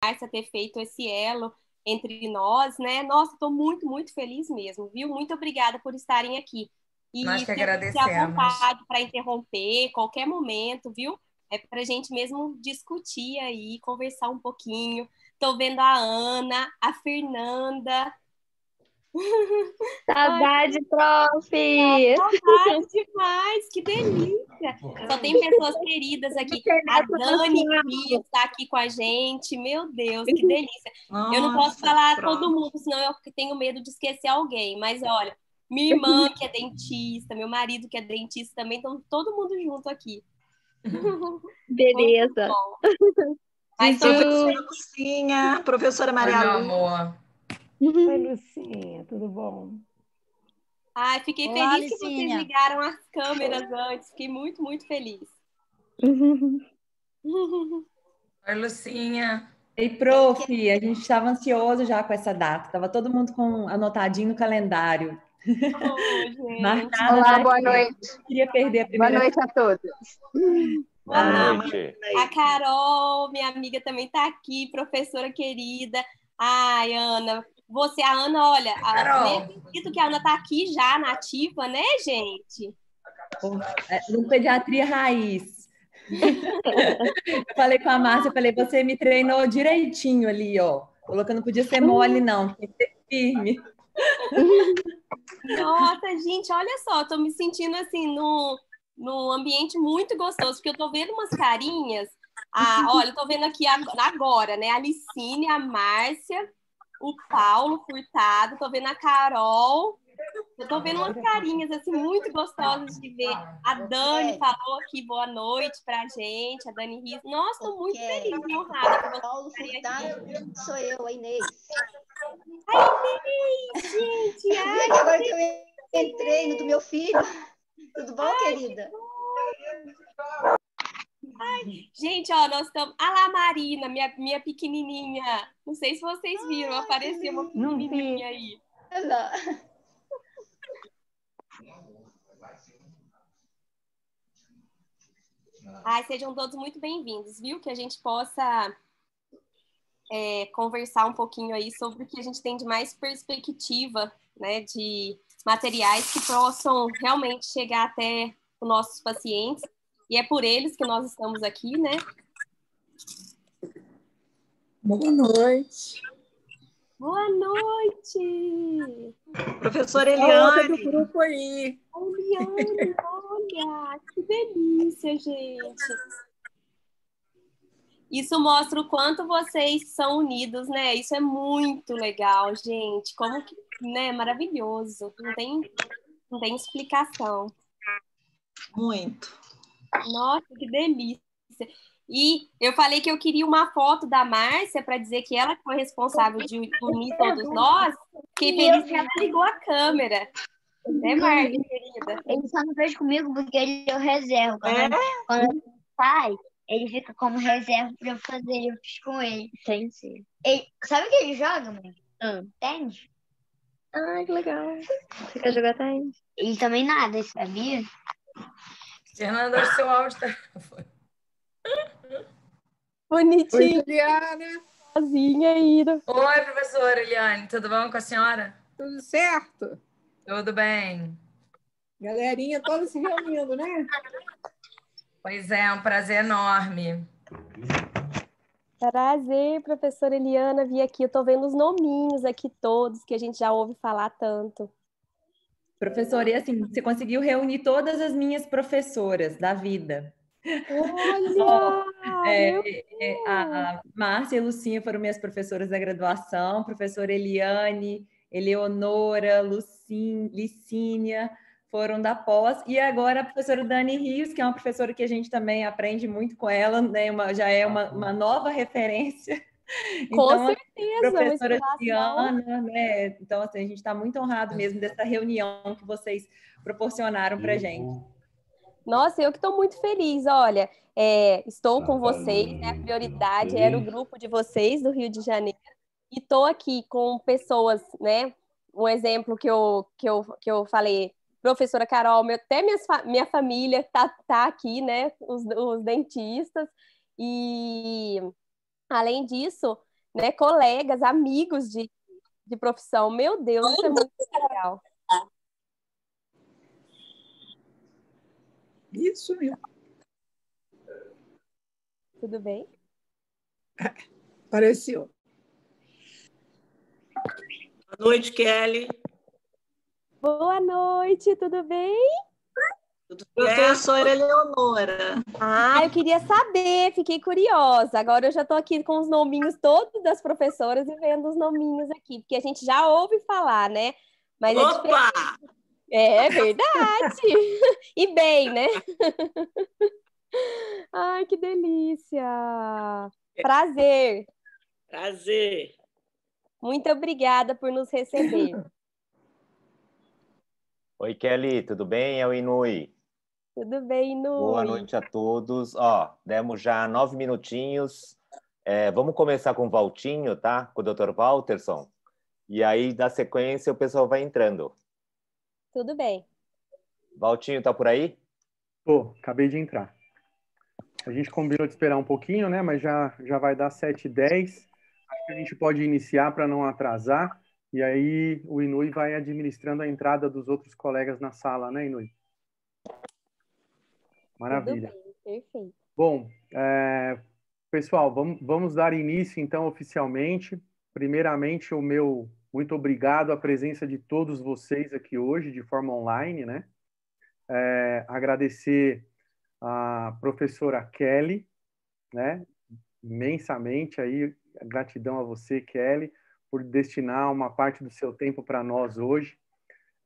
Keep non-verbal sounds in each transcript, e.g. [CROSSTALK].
Tarsa ter feito esse elo entre nós, né? Nossa, estou muito, muito feliz mesmo, viu? Muito obrigada por estarem aqui. E Nós que agradecemos. vontade para interromper qualquer momento, viu? É para a gente mesmo discutir aí, conversar um pouquinho. Estou vendo a Ana, a Fernanda, [LAUGHS] Saudade, Ai, prof! É, saudade demais, que delícia! Só tem pessoas queridas aqui. A Dani está aqui com a gente. Meu Deus, que delícia! Nossa, eu não posso falar prof. todo mundo, senão eu tenho medo de esquecer alguém. Mas olha, minha irmã que é dentista, meu marido que é dentista também, estão todo mundo junto aqui. [LAUGHS] Beleza. Mas, Sim, professora Lucinha, professora Maria Lu. Uhum. Oi, Lucinha, tudo bom? Ai, fiquei Olá, feliz que vocês ligaram as câmeras antes. Fiquei muito, muito feliz. Uhum. [LAUGHS] Oi, Lucinha. Ei, prof, a gente estava ansioso já com essa data. Estava todo mundo com anotadinho no calendário. Oh, Marcada, Olá, boa noite. Eu queria perder a primeira. Boa noite a todos. Boa ah, noite. A Carol, minha amiga, também está aqui, professora querida. Ai, Ana, você, a Ana, olha, a, nem né, acredito que a Ana está aqui já, nativa, né, gente? É, no Pediatria Raiz. eu falei com a Márcia, falei, você me treinou direitinho ali, ó. Colocando, não podia ser mole, não, tem que ser firme. Nossa, gente, olha só, tô me sentindo assim num, no ambiente muito gostoso, porque eu tô vendo umas carinhas. Ah, olha, eu tô vendo aqui agora, né? A Licine, a Márcia, o Paulo Furtado, tô vendo a Carol. Eu tô vendo umas carinhas assim muito gostosas de ver. A Dani falou aqui boa noite pra gente, a Dani Riz. Nossa, tô muito feliz e honrada por Paulo Furtado, sou eu, a Inês. A Inês, gente! [LAUGHS] Ai, agora que eu entrei no do meu filho. Tudo bom, Ai, querida? Que bom. Ai, gente, ó, nós estamos. Ah lá, Marina, minha, minha pequenininha. Não sei se vocês viram, Ai, apareceu uma pequenininha aí. Olá. Ai, sejam todos muito bem-vindos, viu? Que a gente possa é, conversar um pouquinho aí sobre o que a gente tem de mais perspectiva, né, de materiais que possam realmente chegar até os nossos pacientes e é por eles que nós estamos aqui, né? Boa noite. Boa noite. Professor Eliane. do grupo aí. Eliane, olha, que delícia, gente. Isso mostra o quanto vocês são unidos, né? Isso é muito legal, gente. Como que, né? Maravilhoso. Não tem, não tem explicação. Muito. Nossa, que delícia! E eu falei que eu queria uma foto da Márcia para dizer que ela foi responsável de unir todos nós. Que feliz que ela ligou a câmera. Né, Márcia, querida? Ele só não fez comigo porque ele deu reserva. Quando, né? é? quando ele sai, ele fica como reserva para eu fazer fiz com ele. sim Ele, sabe o que ele joga, mãe? Hum. ai que legal. Você quer jogar tênis? Ele também nada, sabia? Fernanda, o seu áudio está. Bonitinho. Oi, Juliana. Sozinha, Ira. Oi, professora Eliane, tudo bom com a senhora? Tudo certo? Tudo bem. Galerinha todos se reunindo, né? Pois é, é um prazer enorme. Prazer, professora Eliana, vir aqui. Eu tô vendo os nominhos aqui todos que a gente já ouve falar tanto. Professora, e assim, você conseguiu reunir todas as minhas professoras da vida. Olha! É, é, é, a, a Márcia e a Lucinha foram minhas professoras da graduação, professora Eliane, Eleonora, Lucin, Licínia, foram da pós, e agora a professora Dani Rios, que é uma professora que a gente também aprende muito com ela, né? Uma, já é uma, uma nova referência [LAUGHS] Com então, assim, certeza, professora Tiana, né? Então, assim, a gente está muito honrado mesmo dessa reunião que vocês proporcionaram para gente. Nossa, eu que estou muito feliz, olha, é, estou com tá vocês, né? A prioridade tá era o grupo de vocês do Rio de Janeiro, e estou aqui com pessoas, né? Um exemplo que eu, que eu, que eu falei, professora Carol, meu, até minhas, minha família tá, tá aqui, né? Os, os dentistas, e Além disso, né, colegas, amigos de, de profissão. Meu Deus, isso é muito legal. Isso mesmo. Tudo bem? É, apareceu. Boa noite, Kelly. Boa noite, tudo bem? Professora Eleonora. Ah, eu queria saber, fiquei curiosa. Agora eu já estou aqui com os nominhos todos das professoras e vendo os nominhos aqui, porque a gente já ouve falar, né? Mas é Opa! É, é verdade. [LAUGHS] e bem, né? [LAUGHS] Ai, que delícia! É. Prazer. Prazer. Muito obrigada por nos receber. Oi, Kelly, tudo bem? É o Inui. Tudo bem, Nui? Boa noite a todos. Ó, demos já nove minutinhos. É, vamos começar com o Valtinho, tá? Com o Dr. Walterson. E aí, da sequência, o pessoal vai entrando. Tudo bem. Valtinho, tá por aí? Tô, acabei de entrar. A gente combinou de esperar um pouquinho, né? Mas já, já vai dar 7h10. Acho que a gente pode iniciar para não atrasar. E aí o Inui vai administrando a entrada dos outros colegas na sala, né, Inui? Maravilha. Bem, perfeito. Bom, é, pessoal, vamos, vamos dar início então oficialmente. Primeiramente, o meu muito obrigado à presença de todos vocês aqui hoje, de forma online, né? É, agradecer a professora Kelly, né? Imensamente aí, gratidão a você, Kelly, por destinar uma parte do seu tempo para nós hoje.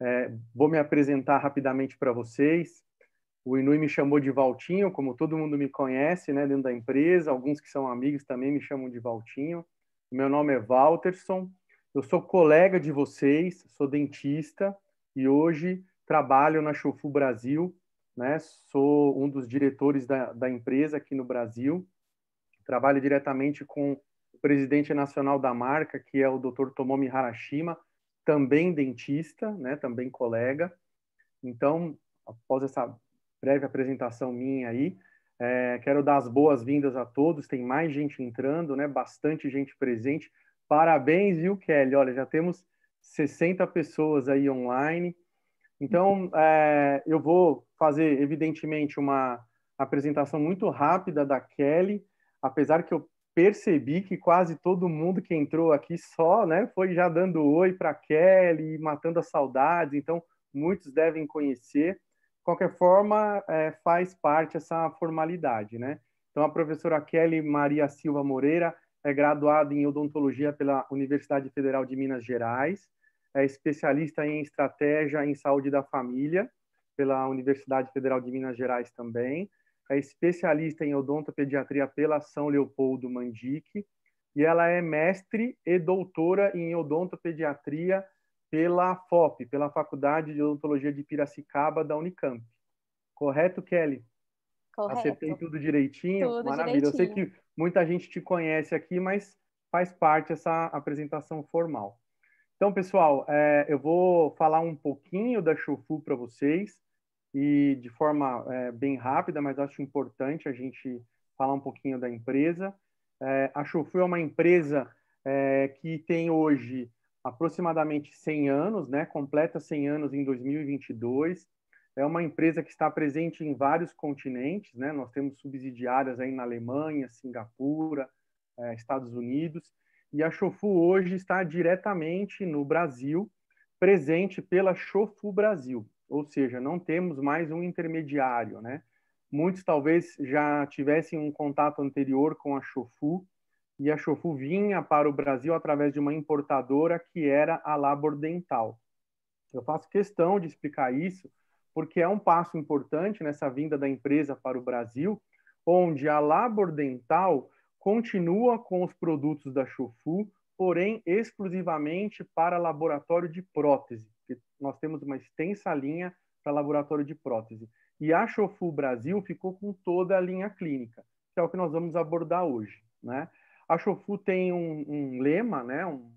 É, vou me apresentar rapidamente para vocês. O Inui me chamou de Valtinho, como todo mundo me conhece, né, dentro da empresa. Alguns que são amigos também me chamam de Valtinho. Meu nome é Walterson. Eu sou colega de vocês, sou dentista e hoje trabalho na Chofu Brasil, né? Sou um dos diretores da, da empresa aqui no Brasil. Trabalho diretamente com o presidente nacional da marca, que é o Dr. Tomomi Harashima, também dentista, né? Também colega. Então, após essa breve apresentação minha aí. É, quero dar as boas-vindas a todos, tem mais gente entrando, né? bastante gente presente. Parabéns, viu, Kelly? Olha, já temos 60 pessoas aí online. Então, é, eu vou fazer, evidentemente, uma apresentação muito rápida da Kelly, apesar que eu percebi que quase todo mundo que entrou aqui só né, foi já dando oi para Kelly, matando a saudade, então muitos devem conhecer qualquer forma, é, faz parte essa formalidade, né? Então, a professora Kelly Maria Silva Moreira é graduada em odontologia pela Universidade Federal de Minas Gerais, é especialista em estratégia em saúde da família pela Universidade Federal de Minas Gerais também, é especialista em odontopediatria pela São Leopoldo Mandique, e ela é mestre e doutora em odontopediatria pela FOP, pela Faculdade de Odontologia de Piracicaba da Unicamp. Correto, Kelly? Correto. Acertei tudo direitinho? Tudo Maravilha. Direitinho. Eu sei que muita gente te conhece aqui, mas faz parte essa apresentação formal. Então, pessoal, é, eu vou falar um pouquinho da Shofu para vocês, e de forma é, bem rápida, mas acho importante a gente falar um pouquinho da empresa. É, a Shofu é uma empresa é, que tem hoje aproximadamente 100 anos, né? completa 100 anos em 2022. É uma empresa que está presente em vários continentes, né? nós temos subsidiárias aí na Alemanha, Singapura, eh, Estados Unidos, e a Chofu hoje está diretamente no Brasil, presente pela Chofu Brasil, ou seja, não temos mais um intermediário. Né? Muitos talvez já tivessem um contato anterior com a Chofu, e a Chofu vinha para o Brasil através de uma importadora que era a Labor Dental. Eu faço questão de explicar isso, porque é um passo importante nessa vinda da empresa para o Brasil, onde a Labor Dental continua com os produtos da Chofu, porém exclusivamente para laboratório de prótese. Nós temos uma extensa linha para laboratório de prótese. E a Chofu Brasil ficou com toda a linha clínica, que é o que nós vamos abordar hoje, né? A Chofu tem um, um lema, né? Um,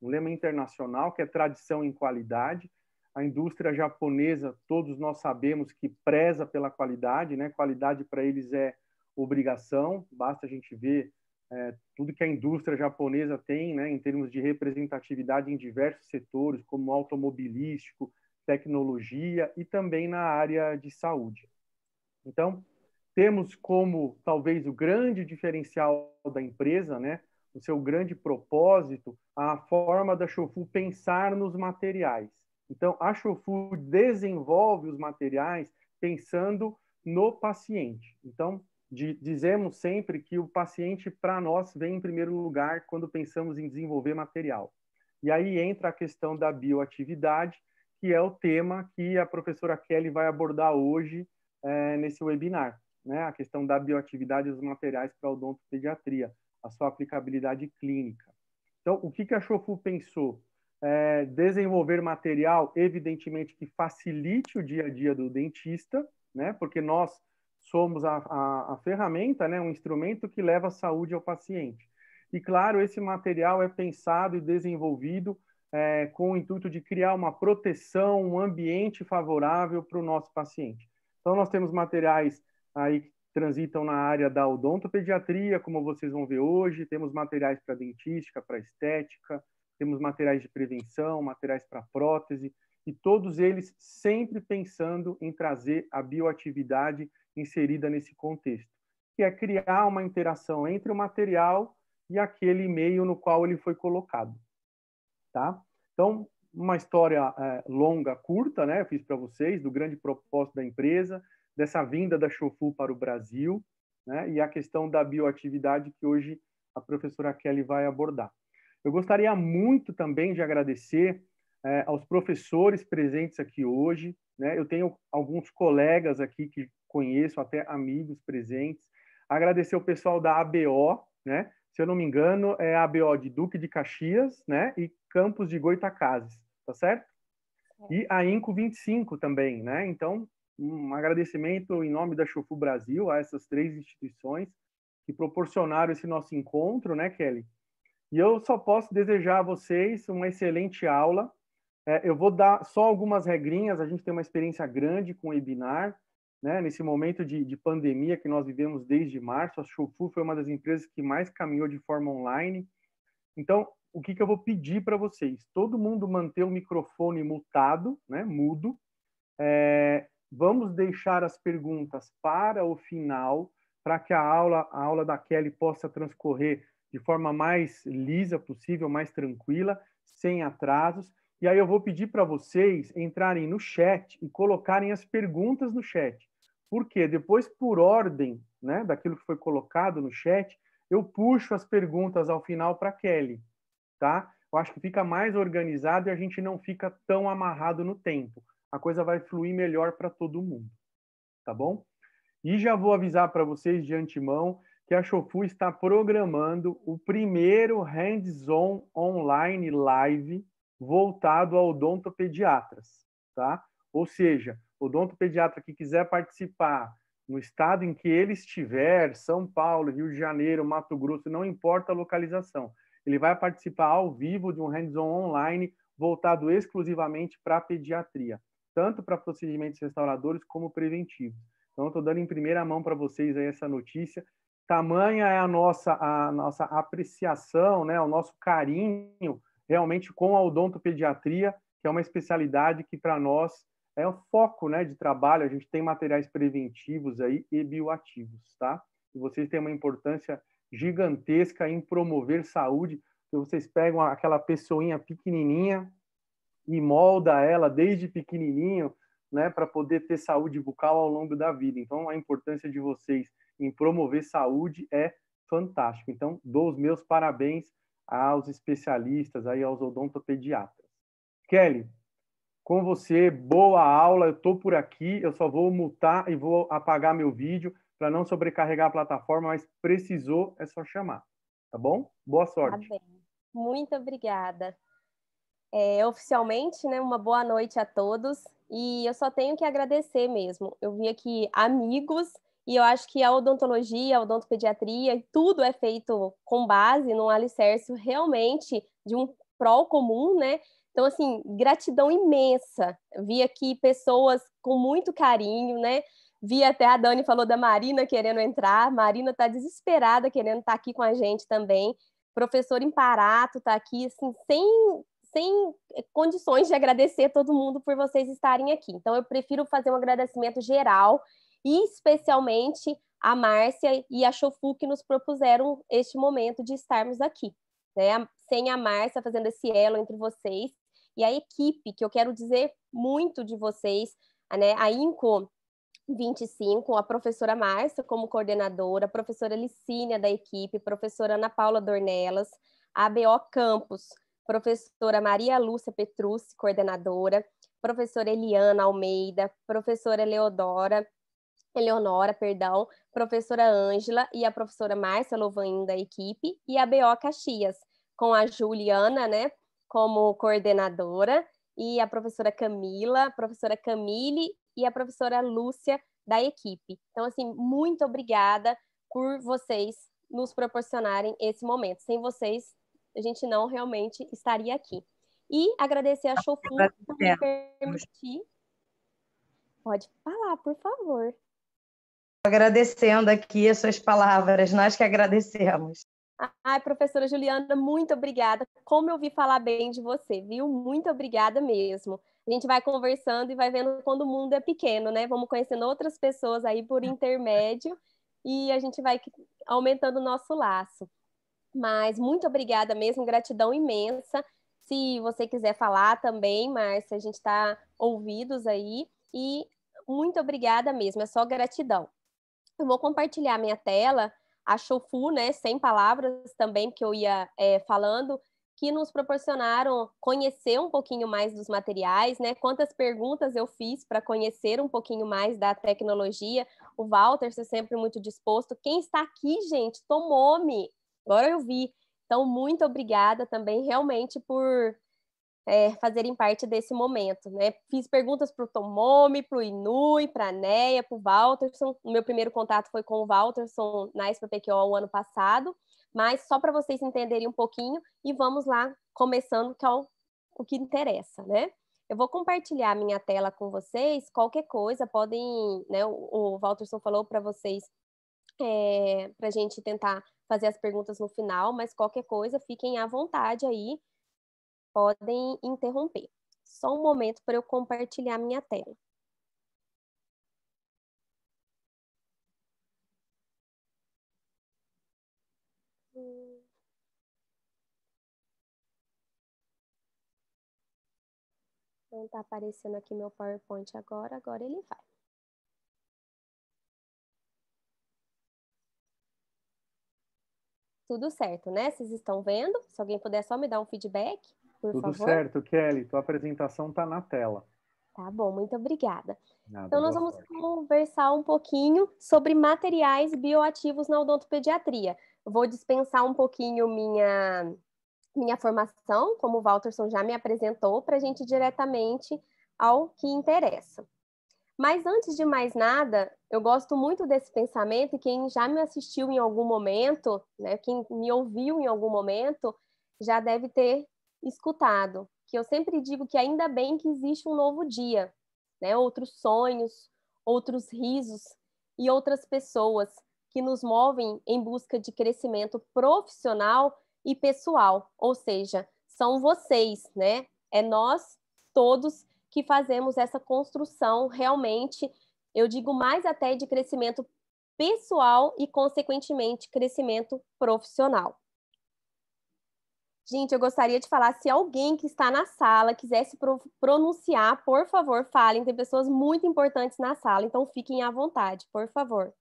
um lema internacional que é tradição em qualidade. A indústria japonesa, todos nós sabemos que preza pela qualidade, né? Qualidade para eles é obrigação. Basta a gente ver é, tudo que a indústria japonesa tem, né, em termos de representatividade em diversos setores, como automobilístico, tecnologia e também na área de saúde. Então, temos como talvez o grande diferencial da empresa, né, o seu grande propósito, a forma da Shofu pensar nos materiais. Então, a Shofu desenvolve os materiais pensando no paciente. Então, de, dizemos sempre que o paciente, para nós, vem em primeiro lugar quando pensamos em desenvolver material. E aí entra a questão da bioatividade, que é o tema que a professora Kelly vai abordar hoje é, nesse webinar né, a questão da bioatividade dos materiais para odontopediatria, a sua aplicabilidade clínica. Então, o que, que a Chofu pensou? É, desenvolver material, evidentemente, que facilite o dia a dia do dentista, né, porque nós somos a, a, a ferramenta, né, um instrumento que leva a saúde ao paciente. E, claro, esse material é pensado e desenvolvido é, com o intuito de criar uma proteção, um ambiente favorável para o nosso paciente. Então, nós temos materiais aí transitam na área da odontopediatria, como vocês vão ver hoje, temos materiais para dentística, para estética, temos materiais de prevenção, materiais para prótese, e todos eles sempre pensando em trazer a bioatividade inserida nesse contexto, que é criar uma interação entre o material e aquele meio no qual ele foi colocado. Tá? Então, uma história é, longa, curta, né? Eu fiz para vocês do grande propósito da empresa, dessa vinda da Chofu para o Brasil, né? E a questão da bioatividade que hoje a professora Kelly vai abordar. Eu gostaria muito também de agradecer é, aos professores presentes aqui hoje. Né? Eu tenho alguns colegas aqui que conheço, até amigos presentes. Agradecer o pessoal da ABO, né? se eu não me engano, é a ABO de Duque de Caxias né? e Campos de Goitacazes, tá certo? E a INCO 25 também, né? Então, um agradecimento em nome da Chofu Brasil a essas três instituições que proporcionaram esse nosso encontro, né, Kelly? E eu só posso desejar a vocês uma excelente aula. É, eu vou dar só algumas regrinhas. A gente tem uma experiência grande com o webinar, né? Nesse momento de, de pandemia que nós vivemos desde março, a Chofu foi uma das empresas que mais caminhou de forma online. Então, o que, que eu vou pedir para vocês? Todo mundo manter o microfone mutado, né? Mudo. É, Vamos deixar as perguntas para o final, para que a aula, a aula da Kelly possa transcorrer de forma mais lisa possível, mais tranquila, sem atrasos. E aí eu vou pedir para vocês entrarem no chat e colocarem as perguntas no chat. Porque depois, por ordem né, daquilo que foi colocado no chat, eu puxo as perguntas ao final para Kelly, tá? Eu acho que fica mais organizado e a gente não fica tão amarrado no tempo a coisa vai fluir melhor para todo mundo, tá bom? E já vou avisar para vocês de antemão que a Chofu está programando o primeiro hands-on online live voltado ao odontopediatras, tá? Ou seja, o odontopediatra que quiser participar no estado em que ele estiver, São Paulo, Rio de Janeiro, Mato Grosso, não importa a localização, ele vai participar ao vivo de um hands-on online voltado exclusivamente para a pediatria tanto para procedimentos restauradores como preventivos. Então, estou dando em primeira mão para vocês aí essa notícia. Tamanha é a nossa, a nossa apreciação, né, o nosso carinho realmente com a odontopediatria, que é uma especialidade que para nós é o foco né, de trabalho. A gente tem materiais preventivos aí e bioativos, tá? E vocês têm uma importância gigantesca em promover saúde. Se então, vocês pegam aquela pessoinha pequenininha, e molda ela desde pequenininho, né, para poder ter saúde bucal ao longo da vida. Então, a importância de vocês em promover saúde é fantástica. Então, dou os meus parabéns aos especialistas, aí aos odontopediatras. Kelly, com você, boa aula. Eu estou por aqui, eu só vou mutar e vou apagar meu vídeo para não sobrecarregar a plataforma, mas precisou, é só chamar. Tá bom? Boa sorte. Tá bem. Muito obrigada é, oficialmente, né? Uma boa noite a todos. E eu só tenho que agradecer mesmo. Eu vi aqui amigos e eu acho que a odontologia, a odontopediatria, tudo é feito com base num alicerce realmente de um prol comum, né? Então, assim, gratidão imensa. Vi aqui pessoas com muito carinho, né? Vi até a Dani falou da Marina querendo entrar. Marina está desesperada querendo estar tá aqui com a gente também. Professor Imparato está aqui, assim, sem sem eh, condições de agradecer todo mundo por vocês estarem aqui. Então, eu prefiro fazer um agradecimento geral e especialmente a Márcia e a Chofu que nos propuseram este momento de estarmos aqui. Né? Sem a Márcia fazendo esse elo entre vocês e a equipe, que eu quero dizer muito de vocês, né? a INCO 25, a professora Márcia como coordenadora, a professora Licínia da equipe, a professora Ana Paula Dornelas, a BO Campos, professora Maria Lúcia Petrucci, coordenadora, professora Eliana Almeida, professora Leodora, Eleonora, perdão, professora Ângela e a professora Márcia Lovain da equipe e a BO Caxias, com a Juliana, né, como coordenadora e a professora Camila, professora Camille e a professora Lúcia da equipe. Então, assim, muito obrigada por vocês nos proporcionarem esse momento. Sem vocês, a gente não realmente estaria aqui. E agradecer a Chofu tá por me permitir. Pode falar, por favor. Agradecendo aqui as suas palavras, nós que agradecemos. Ai, professora Juliana, muito obrigada. Como eu vi falar bem de você, viu? Muito obrigada mesmo. A gente vai conversando e vai vendo quando o mundo é pequeno, né? Vamos conhecendo outras pessoas aí por [LAUGHS] intermédio e a gente vai aumentando o nosso laço. Mas muito obrigada mesmo, gratidão imensa. Se você quiser falar também, Márcia, a gente está ouvidos aí. E muito obrigada mesmo, é só gratidão. Eu vou compartilhar minha tela, a Shofu, né, sem palavras também, que eu ia é, falando, que nos proporcionaram conhecer um pouquinho mais dos materiais, né? Quantas perguntas eu fiz para conhecer um pouquinho mais da tecnologia. O Walter, você é sempre muito disposto. Quem está aqui, gente, tomou-me agora eu vi. Então, muito obrigada também, realmente, por é, fazerem parte desse momento. Né? Fiz perguntas para o Tomomi, para o Inui, para a Neia, para o Walterson. O meu primeiro contato foi com o Walterson na SPPQO o ano passado, mas só para vocês entenderem um pouquinho e vamos lá, começando que é o, o que interessa, né? Eu vou compartilhar a minha tela com vocês. Qualquer coisa, podem. Né, o, o Walterson falou para vocês, é, para a gente tentar fazer as perguntas no final, mas qualquer coisa, fiquem à vontade aí, podem interromper. Só um momento para eu compartilhar minha tela. Não está aparecendo aqui meu PowerPoint agora, agora ele vai. Tudo certo, né? Vocês estão vendo? Se alguém puder só me dar um feedback, por Tudo favor. Tudo certo, Kelly. Tua apresentação está na tela. Tá bom, muito obrigada. Nada, então, nós vamos sorte. conversar um pouquinho sobre materiais bioativos na odontopediatria. Vou dispensar um pouquinho minha, minha formação, como o Walterson já me apresentou, para a gente ir diretamente ao que interessa. Mas antes de mais nada, eu gosto muito desse pensamento e quem já me assistiu em algum momento, né, quem me ouviu em algum momento, já deve ter escutado, que eu sempre digo que ainda bem que existe um novo dia, né, outros sonhos, outros risos e outras pessoas que nos movem em busca de crescimento profissional e pessoal, ou seja, são vocês, né? É nós todos que fazemos essa construção realmente, eu digo mais até de crescimento pessoal e, consequentemente, crescimento profissional. Gente, eu gostaria de falar se alguém que está na sala quisesse pronunciar, por favor, falem. Tem pessoas muito importantes na sala, então fiquem à vontade, por favor.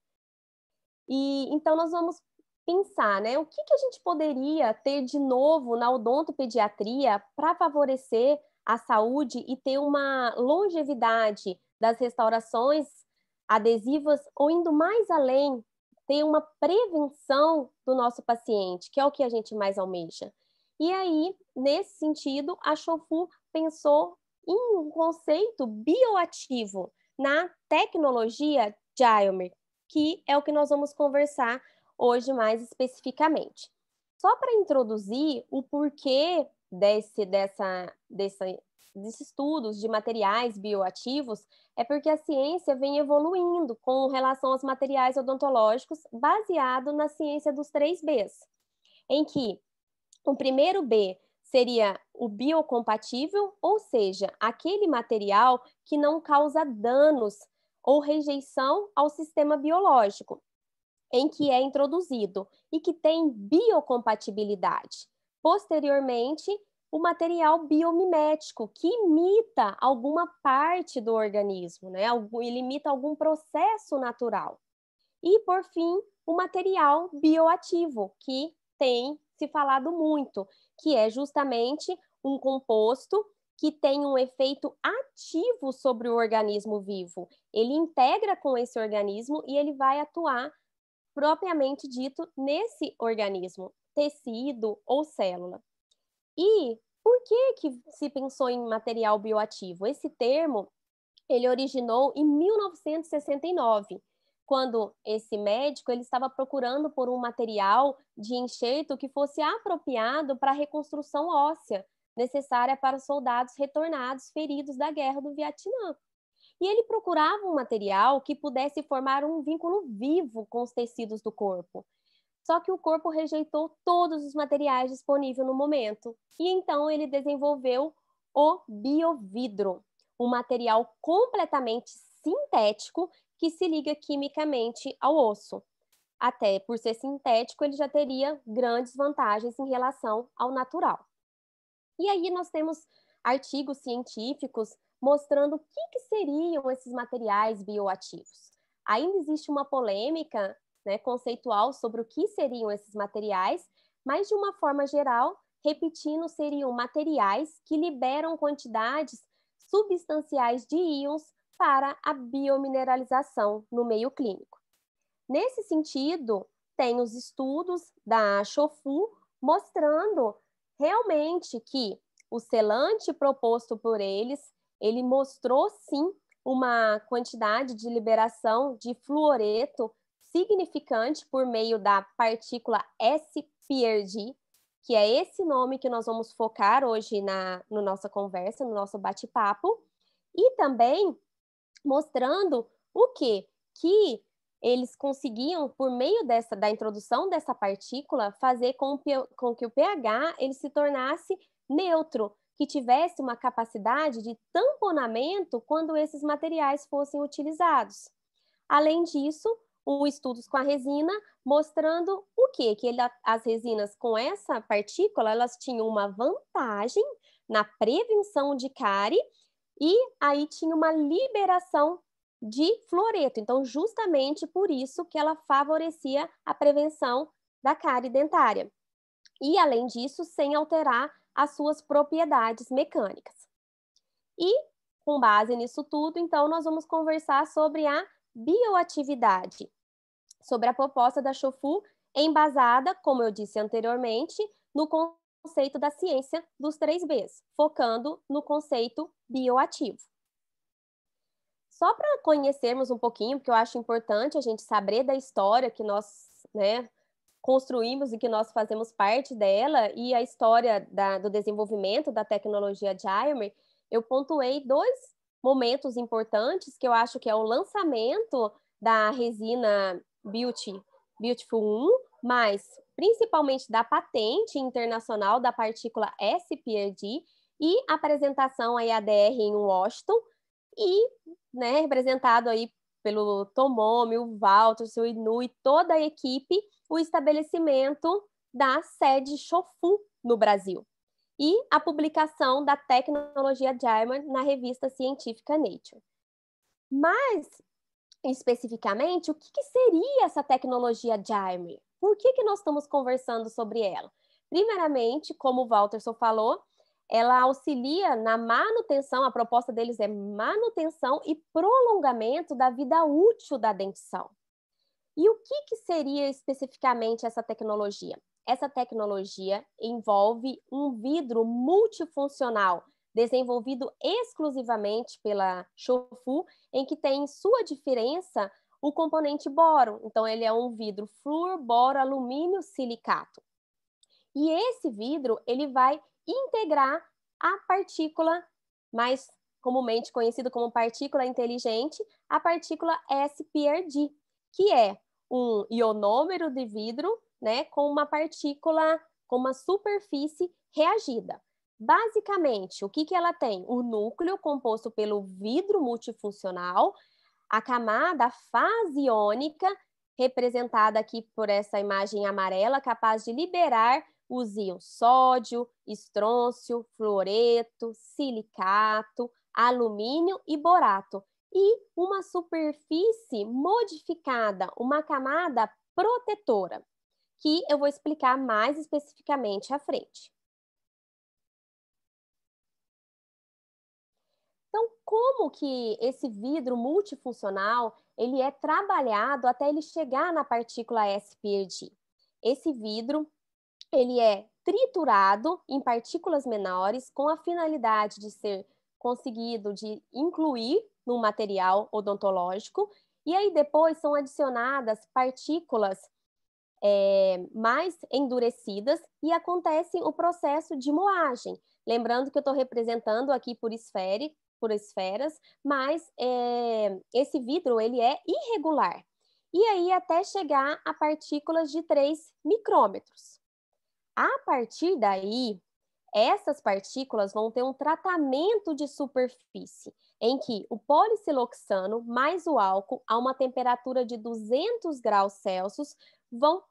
E então nós vamos pensar, né? O que, que a gente poderia ter de novo na odontopediatria para favorecer a saúde e ter uma longevidade das restaurações adesivas ou indo mais além, ter uma prevenção do nosso paciente, que é o que a gente mais almeja. E aí, nesse sentido, a Chofu pensou em um conceito bioativo na tecnologia Giomer, que é o que nós vamos conversar hoje mais especificamente. Só para introduzir o porquê desse, dessa, desses estudos de materiais bioativos é porque a ciência vem evoluindo com relação aos materiais odontológicos baseado na ciência dos três Bs, em que o primeiro B seria o biocompatível, ou seja, aquele material que não causa danos ou rejeição ao sistema biológico em que é introduzido e que tem biocompatibilidade. Posteriormente, o material biomimético, que imita alguma parte do organismo, né? ele imita algum processo natural. E, por fim, o material bioativo, que tem se falado muito, que é justamente um composto que tem um efeito ativo sobre o organismo vivo. Ele integra com esse organismo e ele vai atuar propriamente dito nesse organismo tecido ou célula. E por que que se pensou em material bioativo? Esse termo ele originou em 1969, quando esse médico ele estava procurando por um material de enxerto que fosse apropriado para a reconstrução óssea necessária para soldados retornados feridos da guerra do Vietnã. E ele procurava um material que pudesse formar um vínculo vivo com os tecidos do corpo, só que o corpo rejeitou todos os materiais disponíveis no momento. E então ele desenvolveu o biovidro, um material completamente sintético que se liga quimicamente ao osso. Até por ser sintético, ele já teria grandes vantagens em relação ao natural. E aí nós temos artigos científicos mostrando o que, que seriam esses materiais bioativos. Ainda existe uma polêmica né, conceitual sobre o que seriam esses materiais, mas de uma forma geral, repetindo, seriam materiais que liberam quantidades substanciais de íons para a biomineralização no meio clínico. Nesse sentido, tem os estudos da Chofu mostrando realmente que o selante proposto por eles, ele mostrou sim uma quantidade de liberação de fluoreto significante por meio da partícula S. Pierdi, que é esse nome que nós vamos focar hoje na no nossa conversa, no nosso bate-papo, e também mostrando o que que eles conseguiam por meio dessa da introdução dessa partícula fazer com, com que o pH ele se tornasse neutro, que tivesse uma capacidade de tamponamento quando esses materiais fossem utilizados. Além disso, os estudos com a resina, mostrando o quê? Que ele, as resinas com essa partícula, elas tinham uma vantagem na prevenção de cárie e aí tinha uma liberação de floreto. Então, justamente por isso que ela favorecia a prevenção da cárie dentária. E, além disso, sem alterar as suas propriedades mecânicas. E, com base nisso tudo, então, nós vamos conversar sobre a bioatividade, sobre a proposta da Chofu, embasada, como eu disse anteriormente, no conceito da ciência dos três Bs, focando no conceito bioativo. Só para conhecermos um pouquinho, porque eu acho importante a gente saber da história que nós né, construímos e que nós fazemos parte dela, e a história da, do desenvolvimento da tecnologia de Jaime, eu pontuei dois momentos importantes, que eu acho que é o lançamento da resina Beauty, Beautiful 1, mas principalmente da patente internacional da partícula SPRD e apresentação aí ADR em Washington e, né, representado aí pelo Tomomi, o Walter, o Inu e toda a equipe, o estabelecimento da sede Shofu no Brasil e a publicação da tecnologia German na revista científica Nature. Mas, especificamente, o que, que seria essa tecnologia German? Por que, que nós estamos conversando sobre ela? Primeiramente, como o Walterson falou, ela auxilia na manutenção, a proposta deles é manutenção e prolongamento da vida útil da dentição. E o que, que seria especificamente essa tecnologia? Essa tecnologia envolve um vidro multifuncional desenvolvido exclusivamente pela Shofu, em que tem sua diferença o componente boro. Então, ele é um vidro flúor, boro, alumínio, silicato. E esse vidro, ele vai integrar a partícula mais comumente conhecida como partícula inteligente, a partícula SPRD, que é um ionômero de vidro né, com uma partícula, com uma superfície reagida. Basicamente, o que, que ela tem? O núcleo composto pelo vidro multifuncional, a camada, a fase iônica, representada aqui por essa imagem amarela, capaz de liberar os íons sódio, estrôncio, fluoreto, silicato, alumínio e borato. E uma superfície modificada, uma camada protetora que eu vou explicar mais especificamente à frente. Então, como que esse vidro multifuncional ele é trabalhado até ele chegar na partícula SPRG? Esse vidro ele é triturado em partículas menores com a finalidade de ser conseguido de incluir no material odontológico e aí depois são adicionadas partículas é, mais endurecidas e acontece o processo de moagem. Lembrando que eu estou representando aqui por esfere, por esferas, mas é, esse vidro ele é irregular. E aí até chegar a partículas de 3 micrômetros. A partir daí, essas partículas vão ter um tratamento de superfície, em que o policiloxano mais o álcool, a uma temperatura de 200 graus Celsius, vão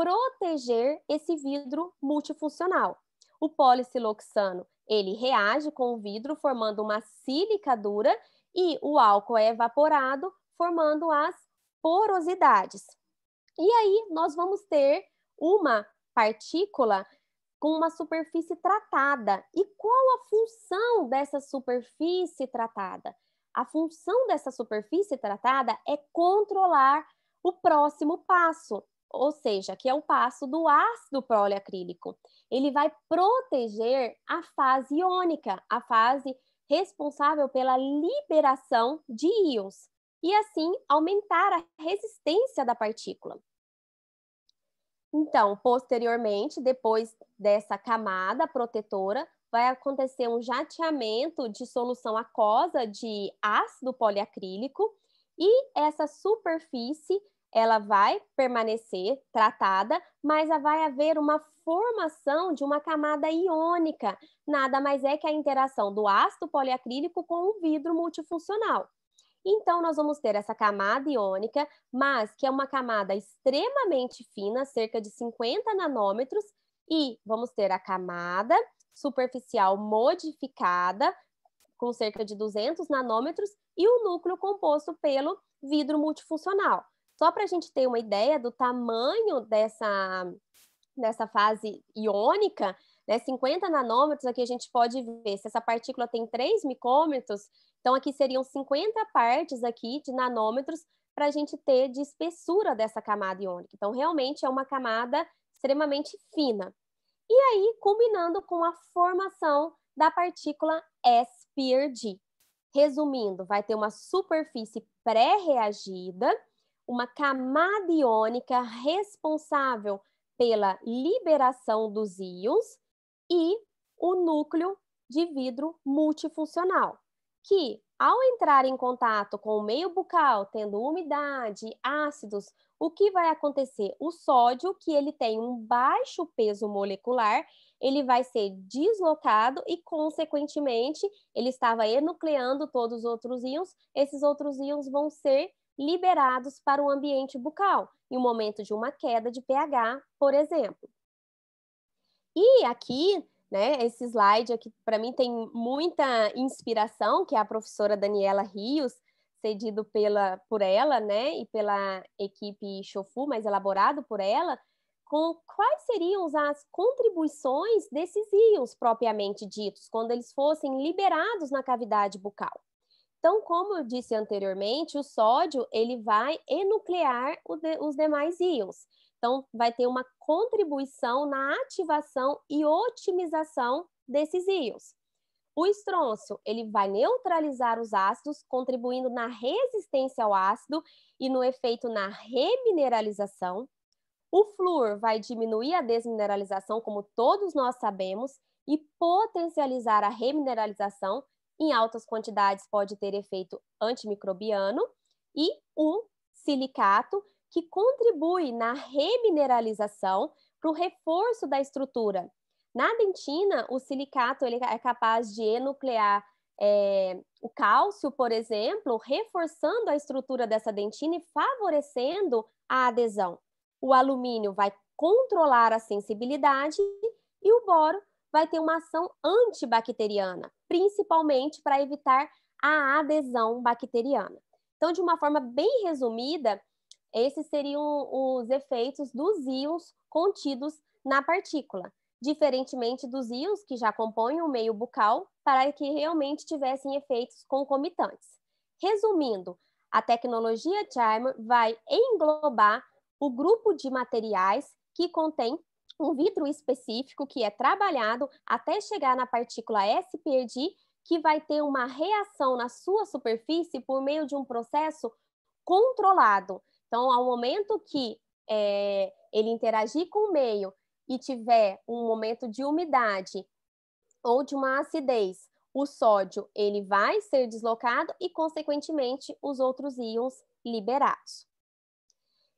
proteger esse vidro multifuncional. O policiloxano, ele reage com o vidro formando uma sílica dura e o álcool é evaporado formando as porosidades. E aí nós vamos ter uma partícula com uma superfície tratada. E qual a função dessa superfície tratada? A função dessa superfície tratada é controlar o próximo passo ou seja, que é o passo do ácido poliacrílico Ele vai proteger a fase iônica, a fase responsável pela liberação de íons, e assim aumentar a resistência da partícula. Então, posteriormente, depois dessa camada protetora, vai acontecer um jateamento de solução aquosa de ácido poliacrílico e essa superfície ela vai permanecer tratada, mas vai haver uma formação de uma camada iônica. Nada mais é que a interação do ácido poliacrílico com o vidro multifuncional. Então, nós vamos ter essa camada iônica, mas que é uma camada extremamente fina, cerca de 50 nanômetros, e vamos ter a camada superficial modificada, com cerca de 200 nanômetros, e o núcleo composto pelo vidro multifuncional. Só para a gente ter uma ideia do tamanho dessa, dessa fase iônica, né, 50 nanômetros, aqui a gente pode ver, se essa partícula tem 3 micrômetros, então aqui seriam 50 partes aqui de nanômetros para a gente ter de espessura dessa camada iônica. Então, realmente é uma camada extremamente fina. E aí, combinando com a formação da partícula s Resumindo, vai ter uma superfície pré-reagida, uma camada iônica responsável pela liberação dos íons e o núcleo de vidro multifuncional, que, ao entrar em contato com o meio bucal, tendo umidade, ácidos, o que vai acontecer? O sódio, que ele tem um baixo peso molecular, ele vai ser deslocado e, consequentemente, ele estava enucleando todos os outros íons, esses outros íons vão ser liberados para o ambiente bucal, em um momento de uma queda de pH, por exemplo. E aqui, né, esse slide aqui para mim tem muita inspiração, que é a professora Daniela Rios, cedido pela, por ela, né, e pela equipe Chofu, mas elaborado por ela, com quais seriam as contribuições desses íons propriamente ditos, quando eles fossem liberados na cavidade bucal. Então, como eu disse anteriormente, o sódio ele vai enuclear de, os demais íons. Então, vai ter uma contribuição na ativação e otimização desses íons. O estrôncio, ele vai neutralizar os ácidos, contribuindo na resistência ao ácido e no efeito na remineralização. O flúor vai diminuir a desmineralização, como todos nós sabemos, e potencializar a remineralização, em altas quantidades pode ter efeito antimicrobiano, e o silicato, que contribui na remineralização para o reforço da estrutura. Na dentina, o silicato ele é capaz de enuclear é, o cálcio, por exemplo, reforçando a estrutura dessa dentina e favorecendo a adesão. O alumínio vai controlar a sensibilidade e o boro vai ter uma ação antibacteriana principalmente para evitar a adesão bacteriana. Então, de uma forma bem resumida, esses seriam os efeitos dos íons contidos na partícula, diferentemente dos íons que já compõem o meio bucal, para que realmente tivessem efeitos concomitantes. Resumindo, a tecnologia Charmer vai englobar o grupo de materiais que contém um vidro específico que é trabalhado até chegar na partícula SPRD, que vai ter uma reação na sua superfície por meio de um processo controlado. Então, ao momento que é, ele interagir com o meio e tiver um momento de umidade ou de uma acidez, o sódio ele vai ser deslocado e, consequentemente, os outros íons liberados.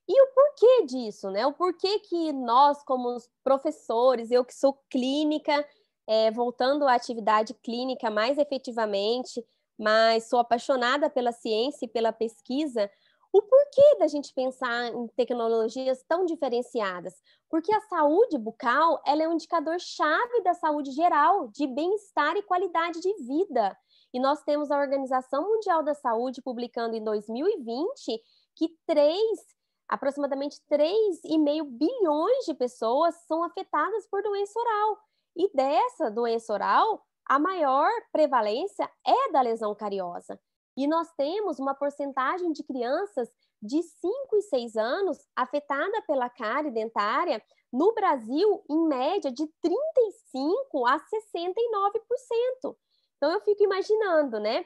E o porquê disso, né? O porquê que nós, como professores, eu que sou clínica, é, voltando à atividade clínica mais efetivamente, mas sou apaixonada pela ciência e pela pesquisa, o porquê da gente pensar em tecnologias tão diferenciadas? Porque a saúde bucal ela é um indicador chave da saúde geral, de bem-estar e qualidade de vida. E nós temos a Organização Mundial da Saúde publicando em 2020 que três Aproximadamente 3,5 bilhões de pessoas são afetadas por doença oral. E dessa doença oral, a maior prevalência é da lesão cariosa. E nós temos uma porcentagem de crianças de 5 e 6 anos afetada pela cárie dentária no Brasil, em média, de 35 a 69%. Então eu fico imaginando, né?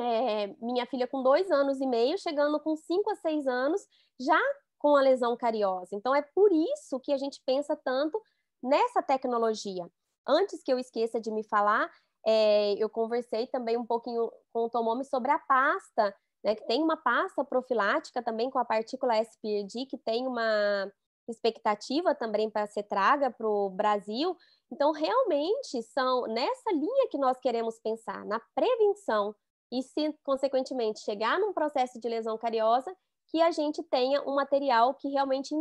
é, minha filha com dois anos e meio, chegando com cinco a seis anos, já com a lesão cariosa. Então, é por isso que a gente pensa tanto nessa tecnologia. Antes que eu esqueça de me falar, é, eu conversei também um pouquinho com o Tomomi sobre a pasta, né, que tem uma pasta profilática também com a partícula SPRD, que tem uma expectativa também para ser traga para o Brasil. Então, realmente, são nessa linha que nós queremos pensar, na prevenção, e se, consequentemente, chegar num processo de lesão cariosa, que a gente tenha um material que realmente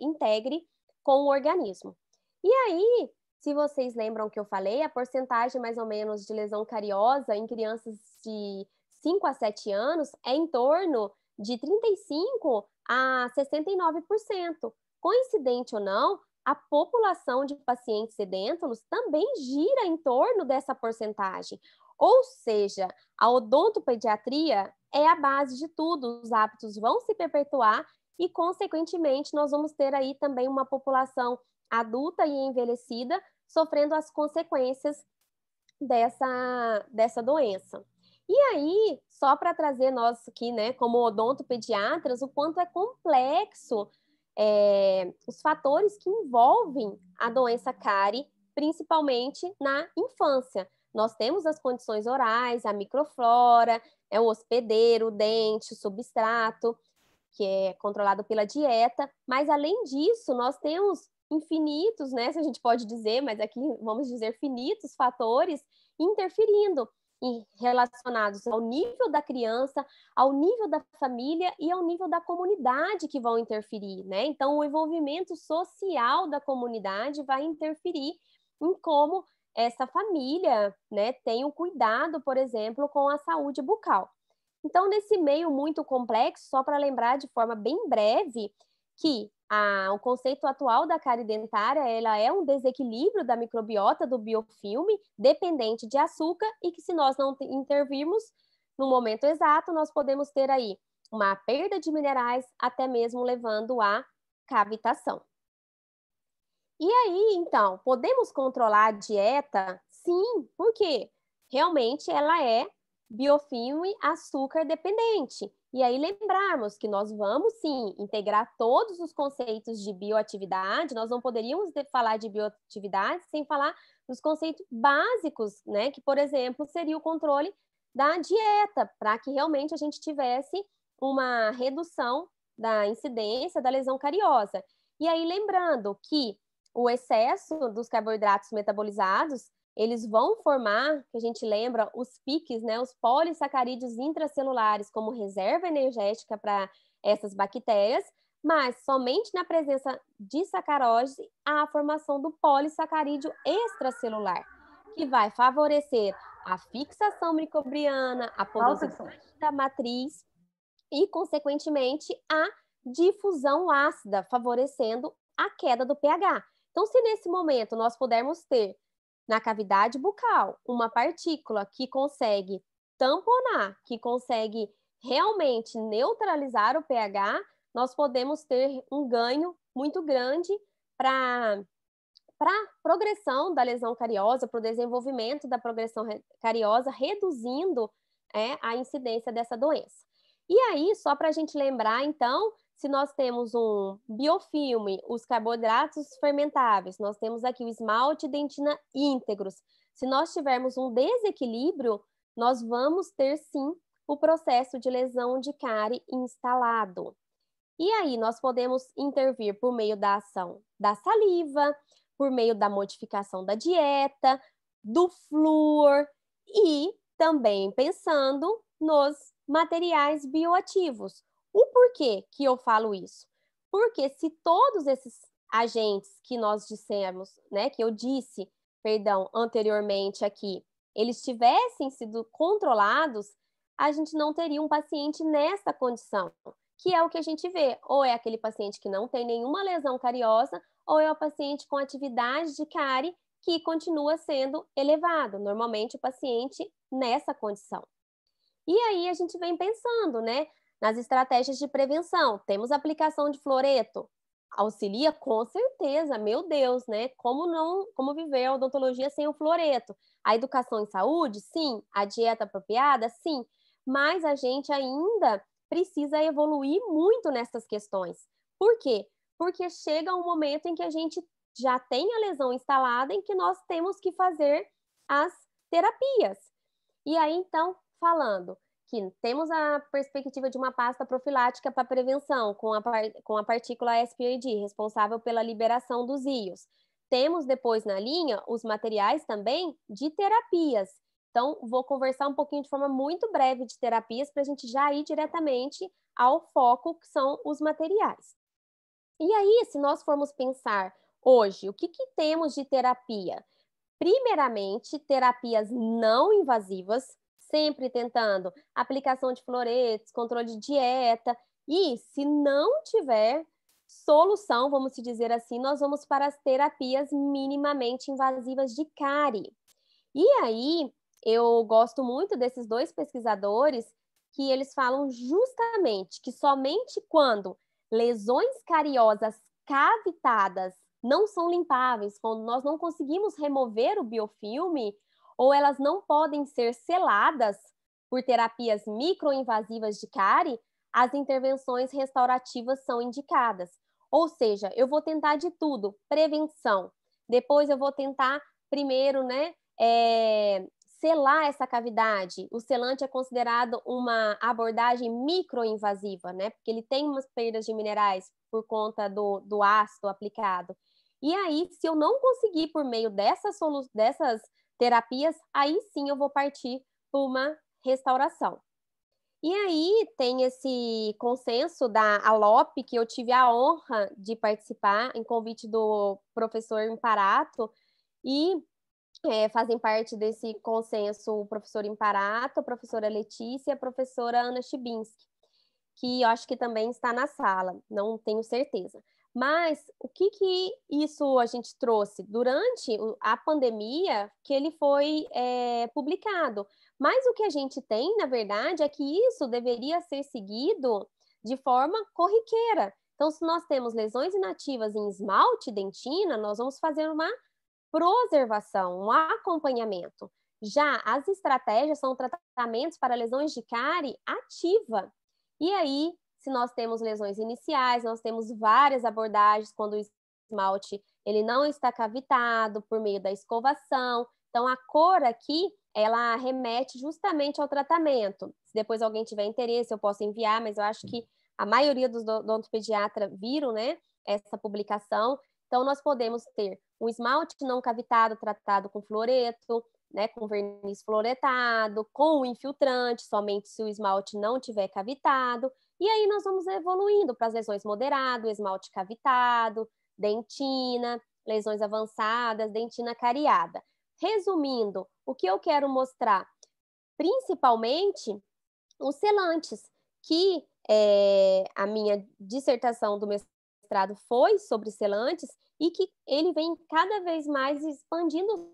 integre com o organismo. E aí, se vocês lembram que eu falei, a porcentagem mais ou menos de lesão cariosa em crianças de 5 a 7 anos é em torno de 35 a 69%. Coincidente ou não, a população de pacientes sedêntulos também gira em torno dessa porcentagem. Ou seja, a odontopediatria é a base de tudo, os hábitos vão se perpetuar e, consequentemente, nós vamos ter aí também uma população adulta e envelhecida sofrendo as consequências dessa, dessa doença. E aí, só para trazer nós aqui, né, como odontopediatras, o quanto é complexo é, os fatores que envolvem a doença cárie, principalmente na infância nós temos as condições orais, a microflora, é o hospedeiro, o dente, o substrato, que é controlado pela dieta, mas além disso, nós temos infinitos, né, se a gente pode dizer, mas aqui vamos dizer finitos fatores interferindo relacionados ao nível da criança, ao nível da família e ao nível da comunidade que vão interferir, né? Então, o envolvimento social da comunidade vai interferir em como essa família né, tem um cuidado, por exemplo, com a saúde bucal. Então, nesse meio muito complexo, só para lembrar de forma bem breve que a, o conceito atual da cárie dentária ela é um desequilíbrio da microbiota do biofilme dependente de açúcar e que se nós não intervirmos no momento exato, nós podemos ter aí uma perda de minerais, até mesmo levando à cavitação. E aí, então, podemos controlar a dieta? Sim, porque realmente ela é biofilme açúcar dependente. E aí lembrarmos que nós vamos sim integrar todos os conceitos de bioatividade, nós não poderíamos falar de bioatividade sem falar dos conceitos básicos, né, que por exemplo, seria o controle da dieta, para que realmente a gente tivesse uma redução da incidência da lesão cariosa. E aí lembrando que o excesso dos carboidratos metabolizados, eles vão formar, que a gente lembra, os piques, né, os polissacarídeos intracelulares como reserva energética para essas bactérias, mas somente na presença de sacarose há a formação do polissacarídeo extracelular, que vai favorecer a fixação microbiana, a produção da matriz e, consequentemente, a difusão ácida, favorecendo a queda do pH. Então, se nesse momento nós pudermos ter na cavidade bucal uma partícula que consegue tamponar, que consegue realmente neutralizar o pH, nós podemos ter um ganho muito grande para para progressão da lesão cariosa, para o desenvolvimento da progressão cariosa, reduzindo é, a incidência dessa doença. E aí, só para a gente lembrar, então, se nós temos um biofilme, os carboidratos fermentáveis, nós temos aqui o esmalte e dentina íntegros. Se nós tivermos um desequilíbrio, nós vamos ter sim o processo de lesão de cárie instalado. E aí nós podemos intervir por meio da ação da saliva, por meio da modificação da dieta, do flúor e também pensando nos materiais bioativos por que, que eu falo isso? Porque se todos esses agentes que nós dissemos, né, que eu disse, perdão, anteriormente aqui, eles tivessem sido controlados, a gente não teria um paciente nessa condição, que é o que a gente vê. Ou é aquele paciente que não tem nenhuma lesão cariosa, ou é o paciente com atividade de cárie que continua sendo elevado, normalmente o paciente nessa condição. E aí a gente vem pensando, né? Nas estratégias de prevenção, temos aplicação de floreto. Auxilia com certeza, meu Deus, né? Como não, como viver a odontologia sem o floreto? A educação em saúde, sim, a dieta apropriada, sim, mas a gente ainda precisa evoluir muito nessas questões. Por quê? Porque chega um momento em que a gente já tem a lesão instalada, em que nós temos que fazer as terapias. E aí, então, falando, que temos a perspectiva de uma pasta profilática para prevenção, com a, com a partícula SPOD, responsável pela liberação dos íons. Temos depois na linha os materiais também de terapias. Então, vou conversar um pouquinho de forma muito breve de terapias para a gente já ir diretamente ao foco, que são os materiais. E aí, se nós formos pensar hoje, o que, que temos de terapia? Primeiramente, terapias não invasivas, sempre tentando aplicação de floretes, controle de dieta. E se não tiver solução, vamos dizer assim, nós vamos para as terapias minimamente invasivas de cárie. E aí, eu gosto muito desses dois pesquisadores que eles falam justamente que somente quando lesões cariosas cavitadas não são limpáveis, quando nós não conseguimos remover o biofilme, ou elas não podem ser seladas por terapias microinvasivas de cárie, as intervenções restaurativas são indicadas. Ou seja, eu vou tentar de tudo, prevenção. Depois eu vou tentar primeiro, né, é, selar essa cavidade. O selante é considerado uma abordagem microinvasiva, né, porque ele tem umas perdas de minerais por conta do, do ácido aplicado. E aí, se eu não conseguir por meio dessas, dessas terapias, aí sim eu vou partir para uma restauração. E aí tem esse consenso da Alop, que eu tive a honra de participar em convite do professor Imparato, e é, fazem parte desse consenso o professor Imparato, a professora Letícia e a professora Ana Chibinski, que eu acho que também está na sala, não tenho certeza. Mas o que, que isso a gente trouxe durante a pandemia que ele foi é, publicado? Mas o que a gente tem, na verdade, é que isso deveria ser seguido de forma corriqueira. Então, se nós temos lesões inativas em esmalte e dentina, nós vamos fazer uma preservação, um acompanhamento. Já as estratégias são tratamentos para lesões de cárie ativa. E aí, se nós temos lesões iniciais, nós temos várias abordagens quando o esmalte ele não está cavitado por meio da escovação. Então a cor aqui, ela remete justamente ao tratamento. Se depois alguém tiver interesse, eu posso enviar, mas eu acho que a maioria dos odontopediatras viram, né, essa publicação. Então nós podemos ter um esmalte não cavitado tratado com floreto né, com verniz floretado, com infiltrante, somente se o esmalte não tiver cavitado. E aí nós vamos evoluindo para as lesões moderado, esmalte cavitado, dentina, lesões avançadas, dentina cariada. Resumindo, o que eu quero mostrar, principalmente os selantes, que é, a minha dissertação do mestrado foi sobre selantes e que ele vem cada vez mais expandindo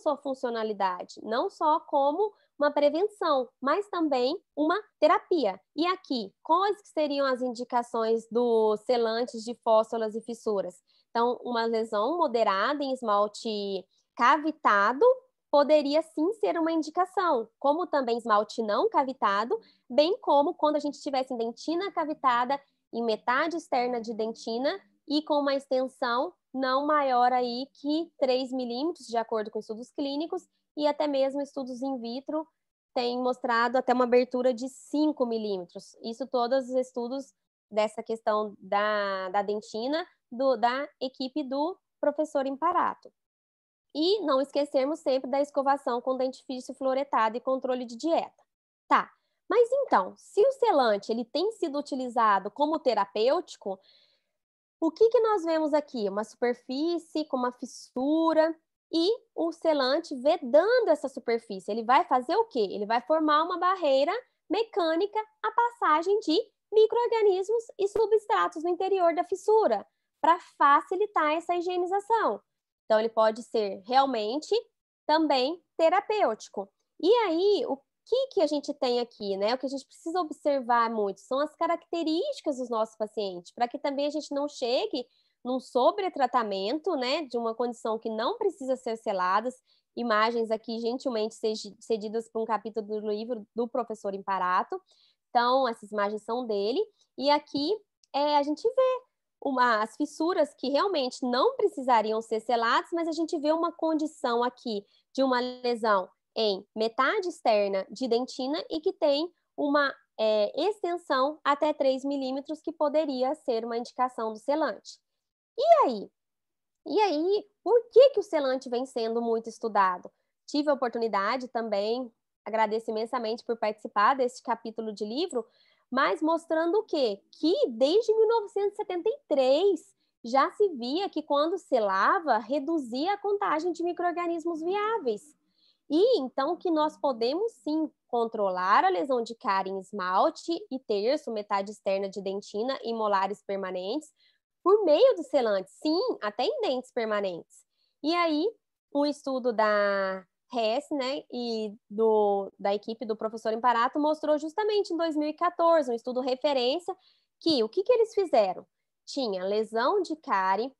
sua funcionalidade, não só como uma prevenção, mas também uma terapia. E aqui, quais que seriam as indicações dos selantes de fósforas e fissuras? Então, uma lesão moderada em esmalte cavitado poderia sim ser uma indicação, como também esmalte não cavitado, bem como quando a gente tivesse dentina cavitada em metade externa de dentina e com uma extensão não maior aí que 3 milímetros, de acordo com estudos clínicos, e até mesmo estudos in vitro têm mostrado até uma abertura de 5 milímetros. Isso todos os estudos dessa questão da, da dentina do, da equipe do professor Imparato. E não esquecermos sempre da escovação com dentifício fluoretado e controle de dieta. Tá, mas então, se o selante ele tem sido utilizado como terapêutico, o que, que nós vemos aqui? Uma superfície com uma fissura e o selante vedando essa superfície. Ele vai fazer o quê? Ele vai formar uma barreira mecânica à passagem de micro-organismos e substratos no interior da fissura para facilitar essa higienização. Então, ele pode ser realmente também terapêutico. E aí, o que, que a gente tem aqui, né? O que a gente precisa observar muito são as características dos nossos pacientes, para que também a gente não chegue num sobretratamento, né, de uma condição que não precisa ser seladas, imagens aqui gentilmente cedidas para um capítulo do livro do professor Imparato. Então, essas imagens são dele, e aqui é, a gente vê uma, as fissuras que realmente não precisariam ser seladas, mas a gente vê uma condição aqui de uma lesão em metade externa de dentina e que tem uma é, extensão até 3 milímetros, que poderia ser uma indicação do selante. E aí? E aí, por que, que o selante vem sendo muito estudado? Tive a oportunidade também, agradeço imensamente por participar deste capítulo de livro, mas mostrando o quê? Que desde 1973 já se via que quando selava, reduzia a contagem de micro-organismos viáveis. E então que nós podemos sim controlar a lesão de cárie em esmalte e terço, metade externa de dentina e molares permanentes por meio do selante, sim, até em dentes permanentes. E aí, um estudo da Hess, né, e do, da equipe do professor Imparato mostrou justamente em 2014, um estudo referência, que o que, que eles fizeram? Tinha lesão de cárie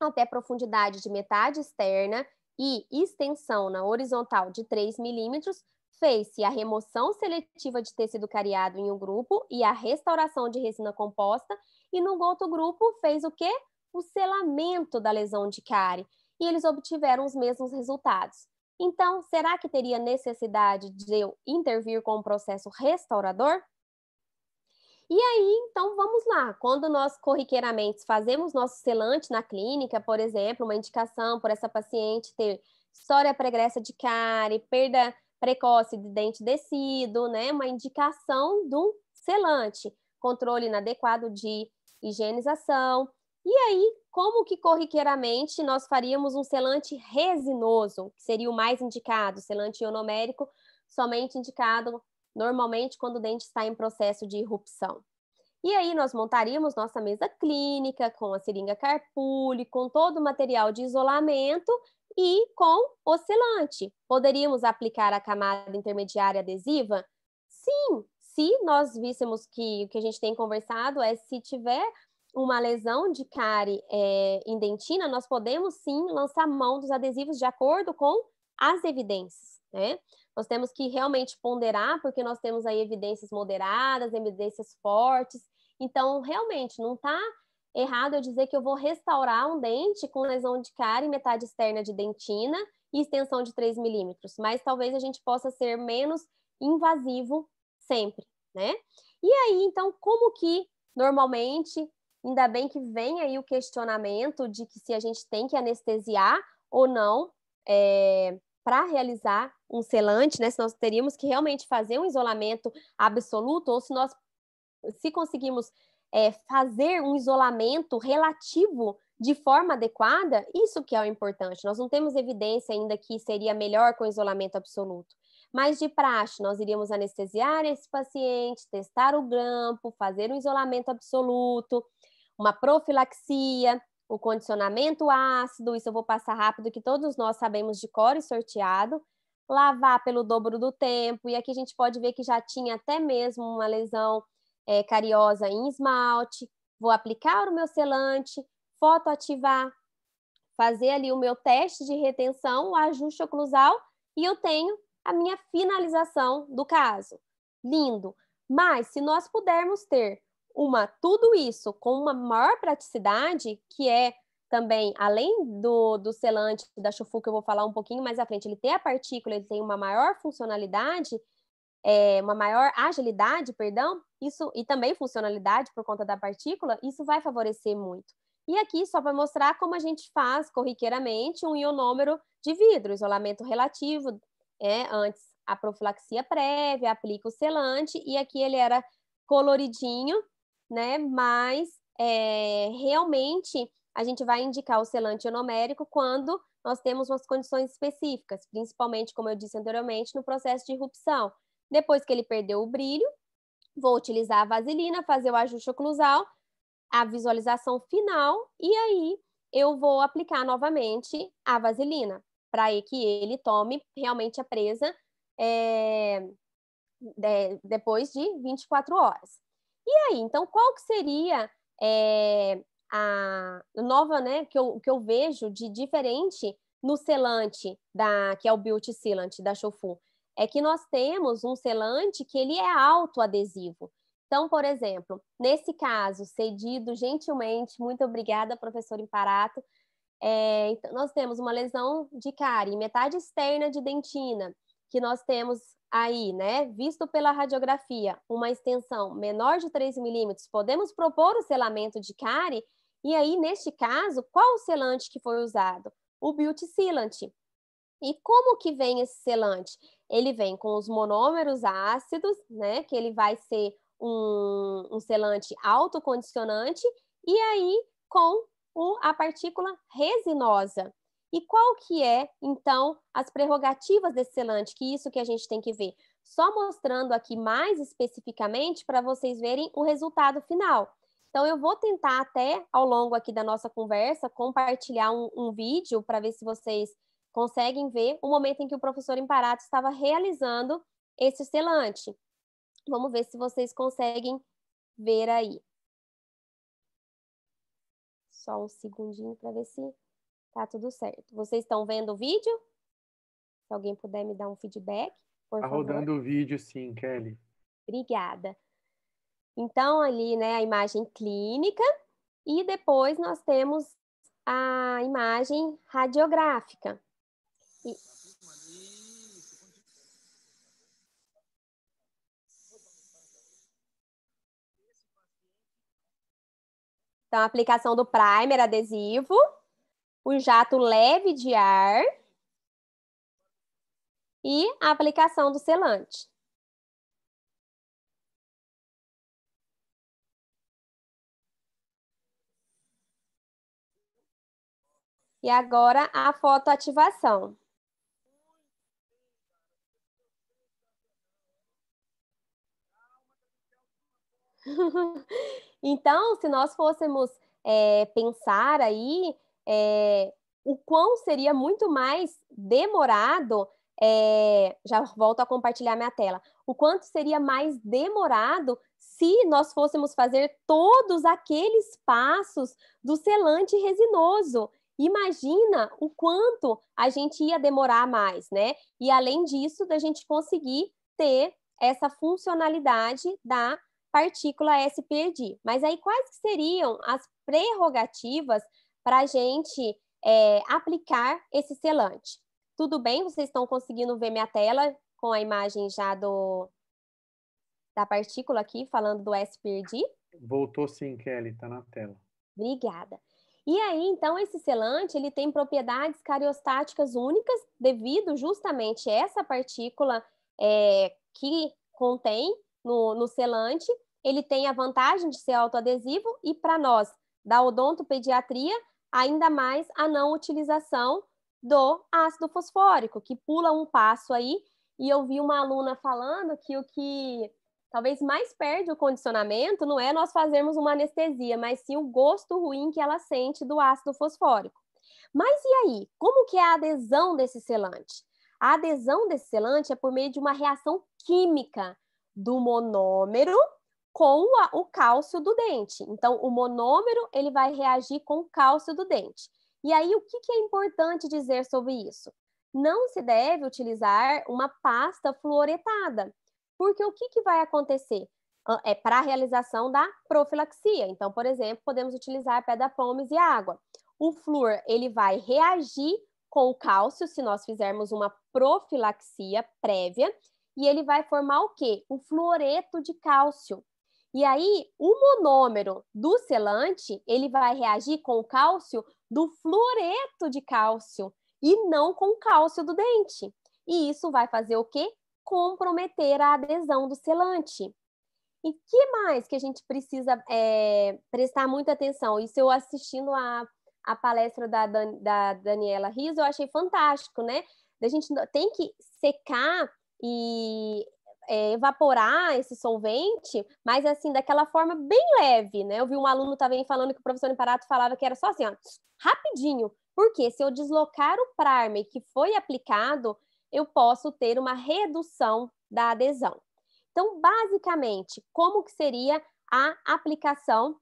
até profundidade de metade externa e extensão na horizontal de 3 milímetros, fez-se a remoção seletiva de tecido cariado em um grupo e a restauração de resina composta, e no outro grupo fez o quê? O selamento da lesão de cárie, e eles obtiveram os mesmos resultados. Então, será que teria necessidade de eu intervir com o processo restaurador? E aí, então, vamos lá. Quando nós corriqueiramente fazemos nosso selante na clínica, por exemplo, uma indicação por essa paciente ter história pregressa de cárie, perda precoce de dente descido, né? Uma indicação do selante, controle inadequado de higienização. E aí, como que corriqueiramente nós faríamos um selante resinoso, que seria o mais indicado, selante ionomérico, somente indicado normalmente quando o dente está em processo de irrupção. E aí nós montaríamos nossa mesa clínica com a seringa carpule, com todo o material de isolamento e com o selante. Poderíamos aplicar a camada intermediária adesiva? Sim, se nós víssemos que o que a gente tem conversado é se tiver uma lesão de cárie é, em dentina, nós podemos sim lançar mão dos adesivos de acordo com as evidências, né? Nós temos que realmente ponderar, porque nós temos aí evidências moderadas, evidências fortes. Então, realmente, não está errado eu dizer que eu vou restaurar um dente com lesão de cárie, metade externa de dentina e extensão de 3 milímetros, mas talvez a gente possa ser menos invasivo sempre, né? E aí, então, como que normalmente, ainda bem que vem aí o questionamento de que se a gente tem que anestesiar ou não é, para realizar um selante, né? Se nós teríamos que realmente fazer um isolamento absoluto ou se nós se conseguimos é, fazer um isolamento relativo de forma adequada, isso que é o importante. Nós não temos evidência ainda que seria melhor com isolamento absoluto. Mas de praxe, nós iríamos anestesiar esse paciente, testar o grampo, fazer um isolamento absoluto, uma profilaxia, o condicionamento ácido, isso eu vou passar rápido, que todos nós sabemos de cor e sorteado, lavar pelo dobro do tempo, e aqui a gente pode ver que já tinha até mesmo uma lesão é, cariosa em esmalte, vou aplicar o meu selante, fotoativar, fazer ali o meu teste de retenção, o ajuste oclusal, e eu tenho a minha finalização do caso. Lindo! Mas se nós pudermos ter uma tudo isso com uma maior praticidade, que é também, além do, do selante da chufu, que eu vou falar um pouquinho mais à frente, ele tem a partícula, ele tem uma maior funcionalidade, é, uma maior agilidade, perdão, isso e também funcionalidade por conta da partícula, isso vai favorecer muito. E aqui só para mostrar como a gente faz corriqueiramente um ionômero de vidro, isolamento relativo, é, antes a profilaxia prévia, aplica o selante, e aqui ele era coloridinho, né? Mas é, realmente a gente vai indicar o selante anomérico quando nós temos umas condições específicas, principalmente, como eu disse anteriormente, no processo de irrupção. Depois que ele perdeu o brilho, vou utilizar a vaselina, fazer o ajuste oclusal, a visualização final, e aí eu vou aplicar novamente a vaselina, para que ele tome realmente a presa é, de, depois de 24 horas. E aí, então, qual que seria é, a nova, né, que eu, que eu vejo de diferente no selante, da, que é o Beauty Sealant da Shofu? É que nós temos um selante que ele é autoadesivo. Então, por exemplo, nesse caso, cedido gentilmente, muito obrigada, professor Imparato, é, então, nós temos uma lesão de cárie, metade externa de dentina, que nós temos aí, né, visto pela radiografia, uma extensão menor de 3 milímetros, podemos propor o selamento de cárie? E aí, neste caso, qual o selante que foi usado? O butisilant. E como que vem esse selante? Ele vem com os monômeros ácidos, né, que ele vai ser um, um selante autocondicionante, e aí com o, a partícula resinosa. E qual que é, então, as prerrogativas desse selante, que isso que a gente tem que ver? Só mostrando aqui mais especificamente para vocês verem o resultado final. Então, eu vou tentar até ao longo aqui da nossa conversa compartilhar um, um vídeo para ver se vocês conseguem ver o momento em que o professor Imparato estava realizando esse selante. Vamos ver se vocês conseguem ver aí. Só um segundinho para ver se Tá tudo certo. Vocês estão vendo o vídeo? Se alguém puder me dar um feedback, por tá favor. Está rodando o vídeo, sim, Kelly. Obrigada. Então, ali, né, a imagem clínica e depois nós temos a imagem radiográfica. E... Então, a aplicação do primer adesivo o jato leve de ar e a aplicação do selante. E agora a fotoativação. [LAUGHS] então, se nós fôssemos é, pensar aí é, o quão seria muito mais demorado. É, já volto a compartilhar minha tela. O quanto seria mais demorado se nós fôssemos fazer todos aqueles passos do selante resinoso. Imagina o quanto a gente ia demorar mais, né? E além disso, da gente conseguir ter essa funcionalidade da partícula SPD. Mas aí quais seriam as prerrogativas para a gente é, aplicar esse selante. Tudo bem? Vocês estão conseguindo ver minha tela com a imagem já do da partícula aqui, falando do SPRD? Voltou sim, Kelly, está na tela. Obrigada. E aí, então, esse selante ele tem propriedades cariostáticas únicas devido justamente a essa partícula é, que contém no, no selante. Ele tem a vantagem de ser autoadesivo e, para nós, da odontopediatria, ainda mais a não utilização do ácido fosfórico, que pula um passo aí. E eu vi uma aluna falando que o que talvez mais perde o condicionamento não é nós fazermos uma anestesia, mas sim o gosto ruim que ela sente do ácido fosfórico. Mas e aí? Como que é a adesão desse selante? A adesão desse selante é por meio de uma reação química do monômero com a, o cálcio do dente. Então, o monômero ele vai reagir com o cálcio do dente. E aí, o que, que é importante dizer sobre isso? Não se deve utilizar uma pasta fluoretada, porque o que, que vai acontecer? É para a realização da profilaxia. Então, por exemplo, podemos utilizar pedaplomes e água. O flúor ele vai reagir com o cálcio se nós fizermos uma profilaxia prévia e ele vai formar o quê? O fluoreto de cálcio. E aí, o monômero do selante, ele vai reagir com o cálcio do fluoreto de cálcio e não com o cálcio do dente. E isso vai fazer o quê? Comprometer a adesão do selante. E que mais que a gente precisa é, prestar muita atenção? Isso eu assistindo a, a palestra da, Dan, da Daniela Riz eu achei fantástico, né? A gente tem que secar e é, evaporar esse solvente, mas assim, daquela forma bem leve, né? Eu vi um aluno também falando que o professor Imparato falava que era só assim, ó, rapidinho, porque se eu deslocar o primer que foi aplicado, eu posso ter uma redução da adesão. Então, basicamente, como que seria a aplicação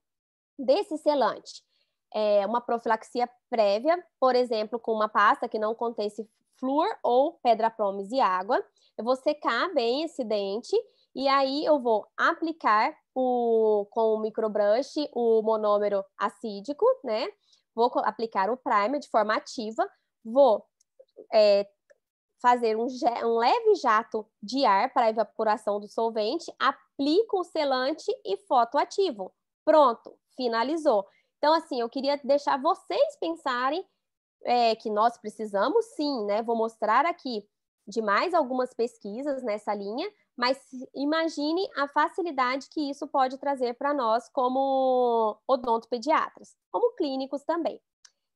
desse selante? É uma profilaxia prévia, por exemplo, com uma pasta que não contém esse flúor ou pedra promes e água. Eu vou secar bem esse dente e aí eu vou aplicar o, com o microbrush o monômero acídico, né? Vou aplicar o primer de forma ativa, vou é, fazer um, um, leve jato de ar para evaporação do solvente, aplico o selante e fotoativo. Pronto, finalizou. Então, assim, eu queria deixar vocês pensarem é, que nós precisamos, sim, né? Vou mostrar aqui de mais algumas pesquisas nessa linha, mas imagine a facilidade que isso pode trazer para nós como odontopediatras, como clínicos também.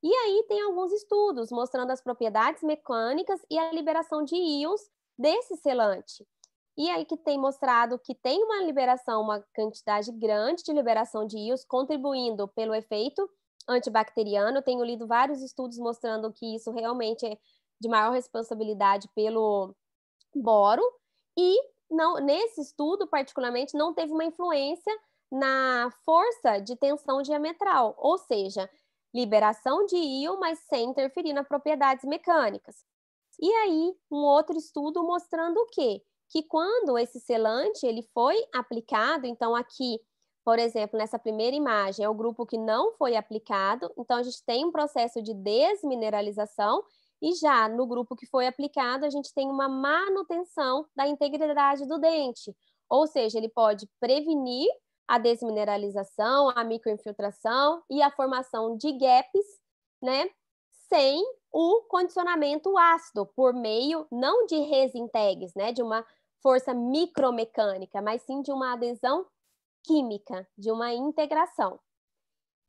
E aí tem alguns estudos mostrando as propriedades mecânicas e a liberação de íons desse selante. E aí que tem mostrado que tem uma liberação, uma quantidade grande de liberação de íons, contribuindo pelo efeito antibacteriano. Tenho lido vários estudos mostrando que isso realmente é de maior responsabilidade pelo boro. E não, nesse estudo, particularmente, não teve uma influência na força de tensão diametral, ou seja, liberação de íon, mas sem interferir nas propriedades mecânicas. E aí, um outro estudo mostrando o quê? Que quando esse selante ele foi aplicado, então aqui por exemplo, nessa primeira imagem, é o grupo que não foi aplicado, então a gente tem um processo de desmineralização, e já no grupo que foi aplicado, a gente tem uma manutenção da integridade do dente, ou seja, ele pode prevenir a desmineralização, a microinfiltração e a formação de gaps, né? Sem o condicionamento ácido, por meio não de resintegs, né? De uma força micromecânica, mas sim de uma adesão química, de uma integração.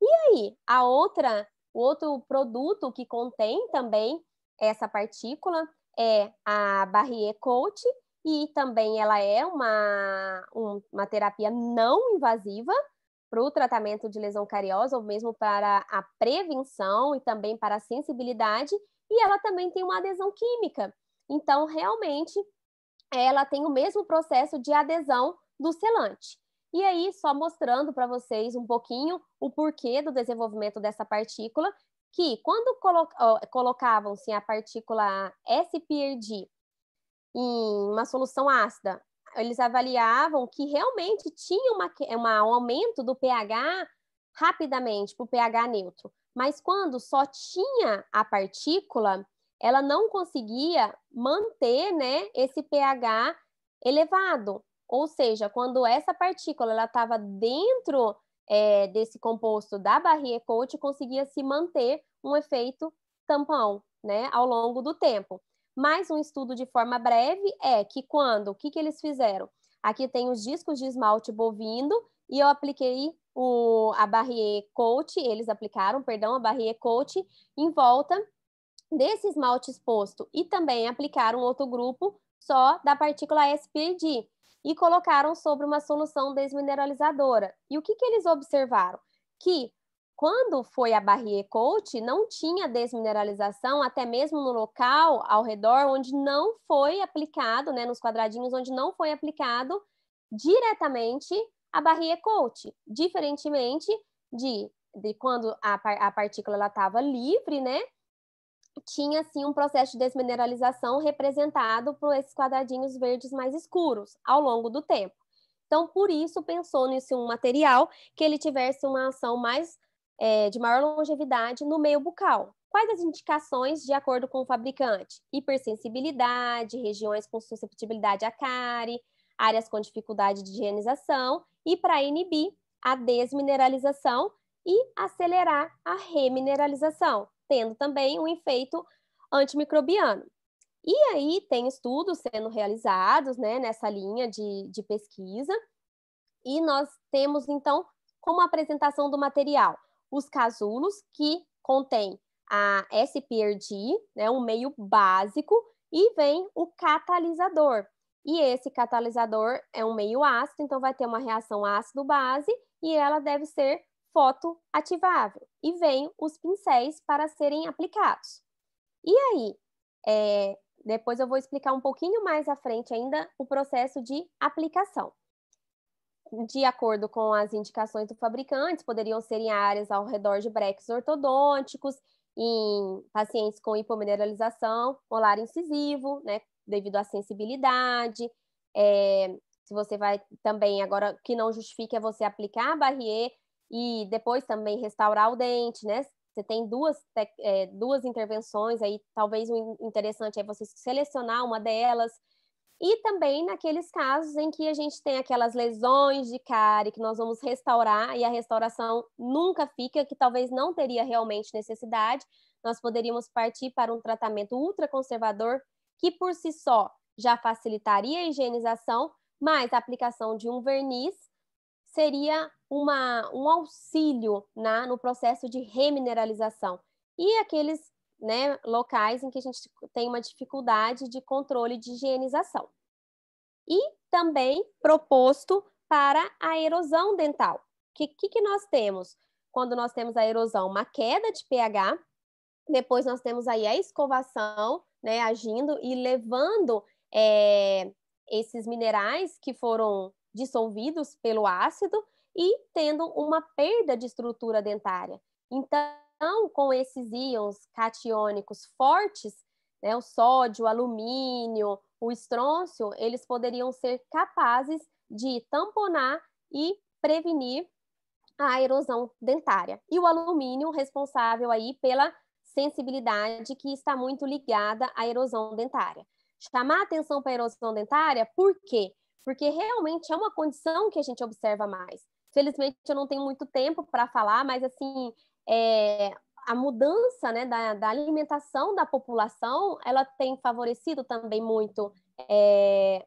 E aí, a outra, o outro produto que contém também essa partícula é a Barrier Coat, e também ela é uma, uma terapia não invasiva para o tratamento de lesão cariosa, ou mesmo para a prevenção e também para a sensibilidade, e ela também tem uma adesão química. Então, realmente, ela tem o mesmo processo de adesão do selante. E aí, só mostrando para vocês um pouquinho o porquê do desenvolvimento dessa partícula, que quando colo colocavam-se a partícula SPRD em uma solução ácida, eles avaliavam que realmente tinha uma, uma, um aumento do pH rapidamente para o pH neutro. Mas quando só tinha a partícula, ela não conseguia manter né, esse pH elevado. Ou seja, quando essa partícula estava dentro é, desse composto da barrier coat, conseguia se manter um efeito tampão né, ao longo do tempo. Mais um estudo de forma breve é que quando, o que, que eles fizeram? Aqui tem os discos de esmalte bovino e eu apliquei o, a Barrier Coat, eles aplicaram, perdão, a Barrier Coat em volta desse esmalte exposto e também aplicaram outro grupo só da partícula SPD e colocaram sobre uma solução desmineralizadora. E o que, que eles observaram? Que quando foi a Barrier Coat, não tinha desmineralização, até mesmo no local ao redor onde não foi aplicado, né, nos quadradinhos onde não foi aplicado diretamente a Barrier Coat, diferentemente de, de quando a, a partícula estava livre, né, tinha assim um processo de desmineralização representado por esses quadradinhos verdes mais escuros ao longo do tempo. Então, por isso pensou nesse um material que ele tivesse uma ação mais é, de maior longevidade no meio bucal. Quais as indicações de acordo com o fabricante? Hipersensibilidade, regiões com susceptibilidade à cárie, áreas com dificuldade de higienização e para inibir a desmineralização e acelerar a remineralização tendo também um efeito antimicrobiano. E aí tem estudos sendo realizados né, nessa linha de, de pesquisa, e nós temos então como apresentação do material os casulos que contém a SPRG, né, um meio básico, e vem o catalisador. E esse catalisador é um meio ácido, então vai ter uma reação ácido-base e ela deve ser foto ativável e vem os pincéis para serem aplicados. E aí, é, depois eu vou explicar um pouquinho mais à frente ainda o processo de aplicação. De acordo com as indicações do fabricante, poderiam ser em áreas ao redor de breques ortodônticos, em pacientes com hipomineralização molar incisivo, né, devido à sensibilidade. É, se você vai também, agora, que não justifica é você aplicar a barrier e depois também restaurar o dente, né? Você tem duas, é, duas intervenções aí, talvez o interessante é você selecionar uma delas. E também naqueles casos em que a gente tem aquelas lesões de cárie que nós vamos restaurar e a restauração nunca fica, que talvez não teria realmente necessidade, nós poderíamos partir para um tratamento ultraconservador que por si só já facilitaria a higienização, mais a aplicação de um verniz seria uma, um auxílio na, né, no processo de remineralização. E aqueles né, locais em que a gente tem uma dificuldade de controle de higienização. E também proposto para a erosão dental. O que, que, que nós temos? Quando nós temos a erosão, uma queda de pH, depois nós temos aí a escovação, né, agindo e levando é, esses minerais que foram dissolvidos pelo ácido e tendo uma perda de estrutura dentária. Então, com esses íons catiônicos fortes, né, o sódio, o alumínio, o estrôncio, eles poderiam ser capazes de tamponar e prevenir a erosão dentária. E o alumínio responsável aí pela sensibilidade que está muito ligada à erosão dentária. Chamar atenção para a erosão dentária, por quê? porque realmente é uma condição que a gente observa mais. Felizmente, eu não tenho muito tempo para falar, mas assim, é, a mudança né, da, da, alimentação da população, ela tem favorecido também muito é,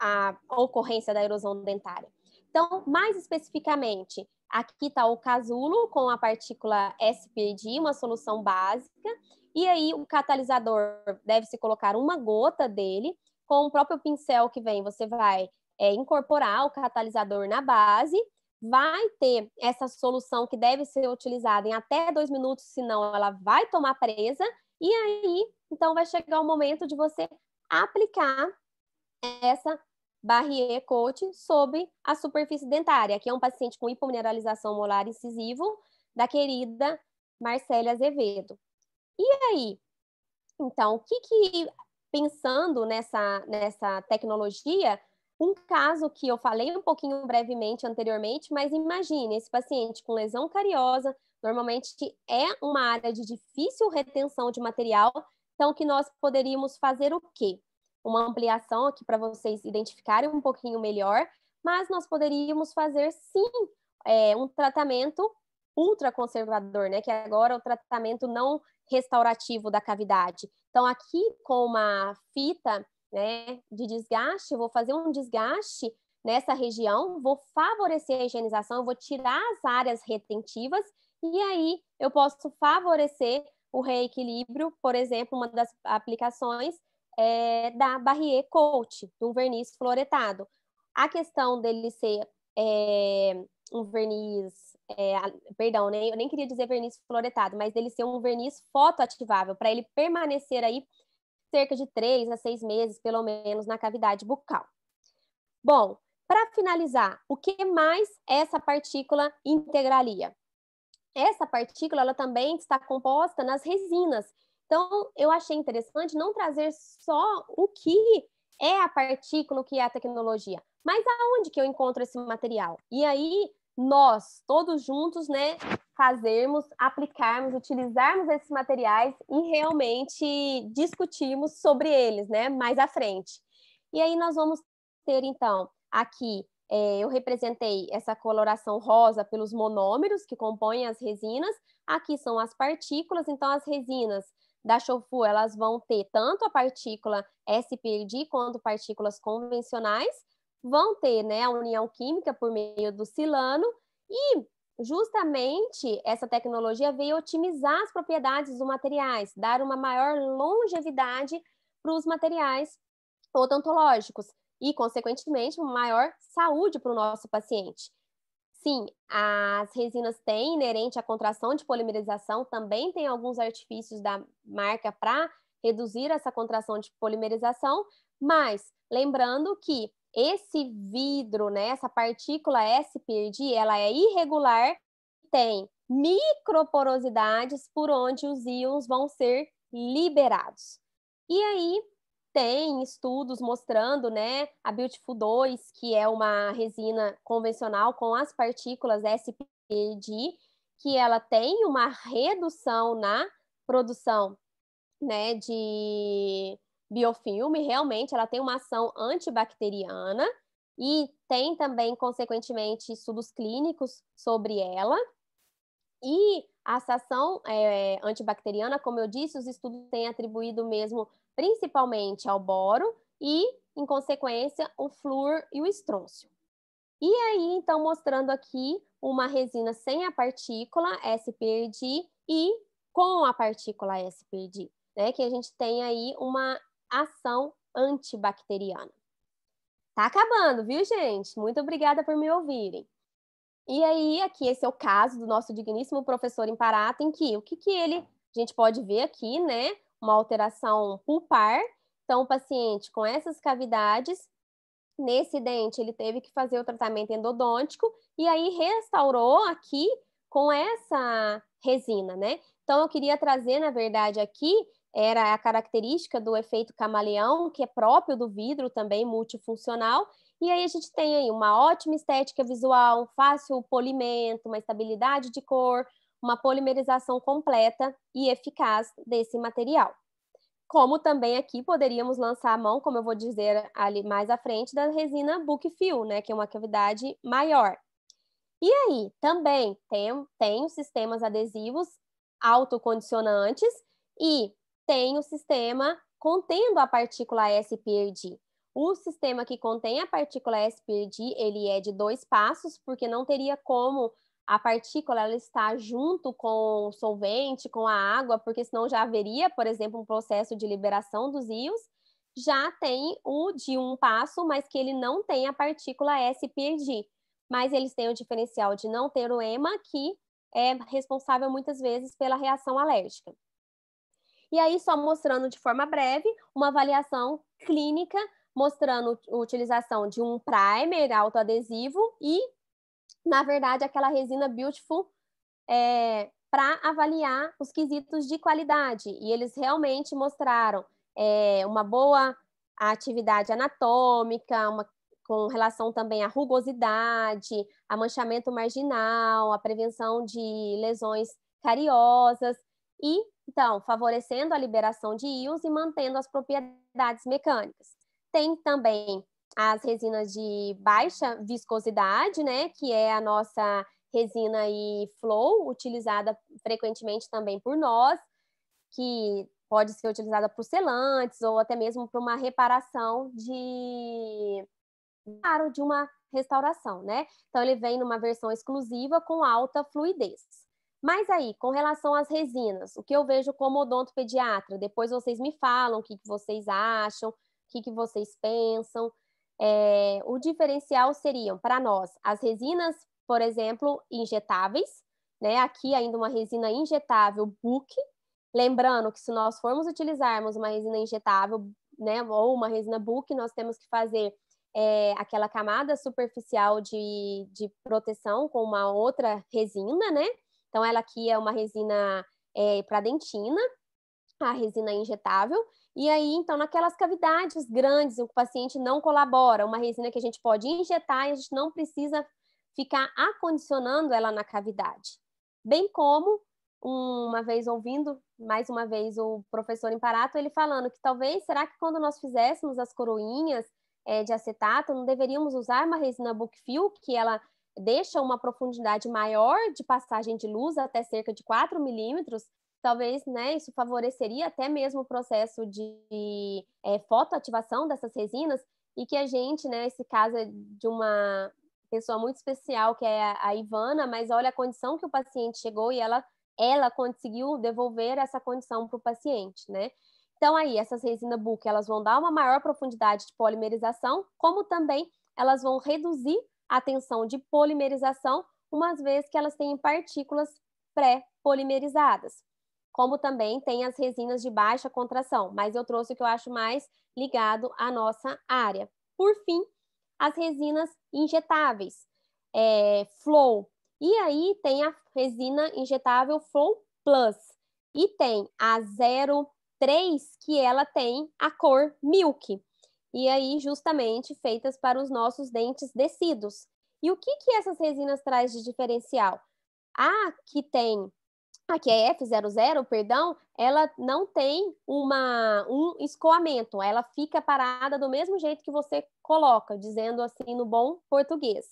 a ocorrência da erosão dentária. Então, mais especificamente, aqui está o casulo com a partícula SPD, uma solução básica, e aí o catalisador deve-se colocar uma gota dele, com o próprio pincel que vem, você vai é, incorporar o catalisador na base, vai ter essa solução que deve ser utilizada em até dois minutos, senão ela vai tomar presa, e aí, então, vai chegar o momento de você aplicar essa Barrier Coat sobre a superfície dentária, aqui é um paciente com hipomineralização molar incisivo, da querida Marcela Azevedo. E aí? Então, o que, que pensando nessa, nessa tecnologia, um caso que eu falei um pouquinho brevemente anteriormente, mas imagine esse paciente com lesão cariosa, normalmente é uma área de difícil retenção de material, então que nós poderíamos fazer o quê? Uma ampliação aqui para vocês identificarem um pouquinho melhor, mas nós poderíamos fazer sim é, um tratamento ultraconservador, né? Que agora é o tratamento não restaurativo da cavidade. Então, aqui com uma fita né, de desgaste, eu vou fazer um desgaste nessa região, vou favorecer a higienização, vou tirar as áreas retentivas e aí eu posso favorecer o reequilíbrio, por exemplo, uma das aplicações é, da Barrier Coat, um verniz floretado. A questão dele ser é, um verniz é, perdão, nem eu nem queria dizer verniz floretado, mas dele ser um verniz fotoativável, para ele permanecer aí cerca de três a seis meses, pelo menos, na cavidade bucal. Bom, para finalizar, o que mais essa partícula integraria Essa partícula ela também está composta nas resinas. Então, eu achei interessante não trazer só o que é a partícula, o que é a tecnologia, mas aonde que eu encontro esse material? E aí, nós, todos juntos, né, fazermos, aplicarmos, utilizarmos esses materiais e realmente discutirmos sobre eles, né, mais à frente. E aí nós vamos ter, então, aqui, é, eu representei essa coloração rosa pelos monômeros que compõem as resinas, aqui são as partículas, então as resinas da Chofu, elas vão ter tanto a partícula SPD quanto partículas convencionais, vão ter né, a união química por meio do silano e justamente essa tecnologia veio otimizar as propriedades dos materiais, dar uma maior longevidade para os materiais odontológicos e, consequentemente, uma maior saúde para o nosso paciente. Sim, as resinas têm inerente à contração de polimerização, também tem alguns artifícios da marca para reduzir essa contração de polimerização, mas lembrando que esse vidro, né, essa partícula SPD ela é irregular, tem microporosidades por onde os íons vão ser liberados. E aí tem estudos mostrando, né, a Beautiful 2, que é uma resina convencional com as partículas SPD, que ela tem uma redução na produção, né, de biofilme, realmente ela tem uma ação antibacteriana e tem também, consequentemente, estudos clínicos sobre ela. E essa ação é, antibacteriana, como eu disse, os estudos têm atribuído mesmo principalmente ao boro e, em consequência, o flúor e o estrôncio. E aí, então, mostrando aqui uma resina sem a partícula spd e com a partícula spd né? Que a gente tem aí uma ação antibacteriana. Tá acabando, viu, gente? Muito obrigada por me ouvirem. E aí, aqui, esse é o caso do nosso digníssimo professor Imparato, em que o que, que ele, a gente pode ver aqui, né? Uma alteração pulpar. Então, o paciente com essas cavidades, nesse dente, ele teve que fazer o tratamento endodôntico e aí restaurou aqui com essa resina, né? Então, eu queria trazer, na verdade, aqui era a característica do efeito camaleão, que é próprio do vidro também multifuncional. E aí a gente tem aí uma ótima estética visual, fácil polimento, uma estabilidade de cor, uma polimerização completa e eficaz desse material. Como também aqui poderíamos lançar a mão, como eu vou dizer ali mais à frente, da resina book fill, né, que é uma cavidade maior. E aí, também tem, tem os sistemas adesivos autocondicionantes e tem o sistema contendo a partícula SPRD. O sistema que contém a partícula SPRD, ele é de dois passos, porque não teria como a partícula ela estar junto com o solvente, com a água, porque senão já haveria, por exemplo, um processo de liberação dos íons. Já tem o de um passo, mas que ele não tem a partícula SPRD. Mas eles têm o diferencial de não ter o EMA, que é responsável muitas vezes pela reação alérgica. E aí, só mostrando de forma breve, uma avaliação clínica mostrando a utilização de um primer autoadesivo e, na verdade, aquela resina Beautiful é, para avaliar os quesitos de qualidade. E eles realmente mostraram é, uma boa atividade anatômica, uma, com relação também à rugosidade, a manchamento marginal, a prevenção de lesões cariosas e então, favorecendo a liberação de íons e mantendo as propriedades mecânicas. Tem também as resinas de baixa viscosidade, né, que é a nossa resina e flow, utilizada frequentemente também por nós, que pode ser utilizada para selantes ou até mesmo para uma reparação de claro, de uma restauração, né? Então ele vem numa versão exclusiva com alta fluidez. Mas aí, com relação às resinas, o que eu vejo como odontopediatra, depois vocês me falam o que, que vocês acham, o que, que vocês pensam. É, o diferencial seriam, para nós, as resinas, por exemplo, injetáveis, né? Aqui ainda uma resina injetável Book. Lembrando que se nós formos utilizarmos uma resina injetável, né, ou uma resina Book, nós temos que fazer é, aquela camada superficial de, de proteção com uma outra resina, né? Então, ela aqui é uma resina é, para dentina, a resina é injetável. E aí, então, naquelas cavidades grandes, o paciente não colabora, uma resina que a gente pode injetar e a gente não precisa ficar acondicionando ela na cavidade. Bem como, uma vez ouvindo, mais uma vez, o professor Imparato, ele falando que talvez, será que quando nós fizéssemos as coroinhas é, de acetato, não deveríamos usar uma resina Bookfill, que ela deixa uma profundidade maior de passagem de luz, até cerca de 4 milímetros, talvez né, isso favoreceria até mesmo o processo de é, fotoativação dessas resinas, e que a gente, né, esse caso é de uma pessoa muito especial, que é a Ivana, mas olha a condição que o paciente chegou e ela, ela conseguiu devolver essa condição para o paciente, né? Então, aí, essas resinas book, elas vão dar uma maior profundidade de polimerização, como também elas vão reduzir a tensão de polimerização, uma vez que elas têm partículas pré-polimerizadas. Como também tem as resinas de baixa contração, mas eu trouxe o que eu acho mais ligado à nossa área. Por fim, as resinas injetáveis, é, Flow. E aí tem a resina injetável Flow Plus. E tem a 03, que ela tem a cor Milk e aí justamente feitas para os nossos dentes descidos. E o que, que essas resinas traz de diferencial? A que tem, a que é F00, perdão, ela não tem uma, um escoamento, ela fica parada do mesmo jeito que você coloca, dizendo assim no bom português.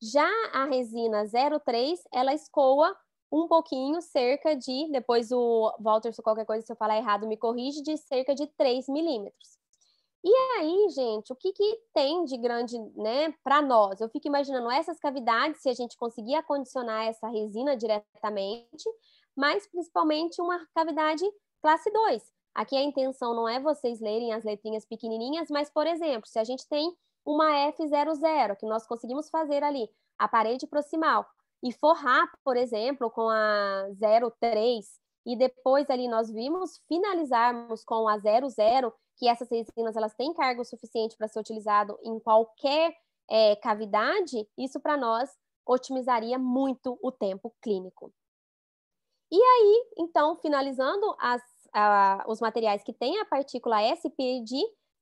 Já a resina 03, ela escoa um pouquinho, cerca de, depois o Walter, se qualquer coisa, se eu falar errado, me corrige, de cerca de 3 milímetros. E aí, gente, o que, que tem de grande né, para nós? Eu fico imaginando essas cavidades, se a gente conseguir acondicionar essa resina diretamente, mas principalmente uma cavidade classe 2. Aqui a intenção não é vocês lerem as letrinhas pequenininhas, mas, por exemplo, se a gente tem uma F00, que nós conseguimos fazer ali a parede proximal, e forrar, por exemplo, com a 03, e depois ali nós vimos finalizarmos com a 00, que essas resinas elas têm carga suficiente para ser utilizado em qualquer é, cavidade, isso para nós otimizaria muito o tempo clínico. E aí, então, finalizando as, a, os materiais que têm a partícula SPD,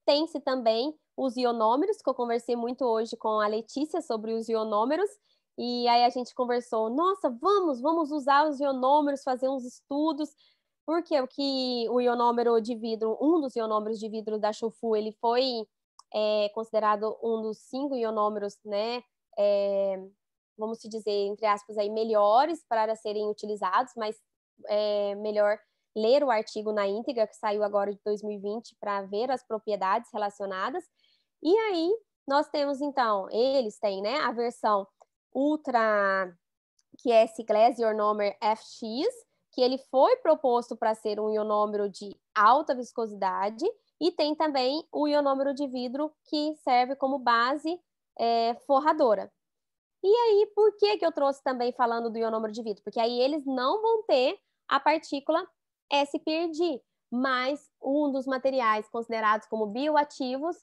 tem-se também os ionômeros, que eu conversei muito hoje com a Letícia sobre os ionômeros, e aí a gente conversou, nossa, vamos, vamos usar os ionômeros, fazer uns estudos, porque o que o ionômero de vidro, um dos ionômeros de vidro da Chufu, ele foi é, considerado um dos cinco ionômeros, né, é, vamos dizer, entre aspas, aí, melhores para serem utilizados, mas é melhor ler o artigo na íntegra, que saiu agora de 2020, para ver as propriedades relacionadas. E aí, nós temos, então, eles têm, né, a versão ultra, que é esse Your Number FX, que ele foi proposto para ser um ionômero de alta viscosidade e tem também o ionômero de vidro que serve como base é, forradora. E aí, por que, que eu trouxe também falando do ionômero de vidro? Porque aí eles não vão ter a partícula SPRD, mas um dos materiais considerados como bioativos,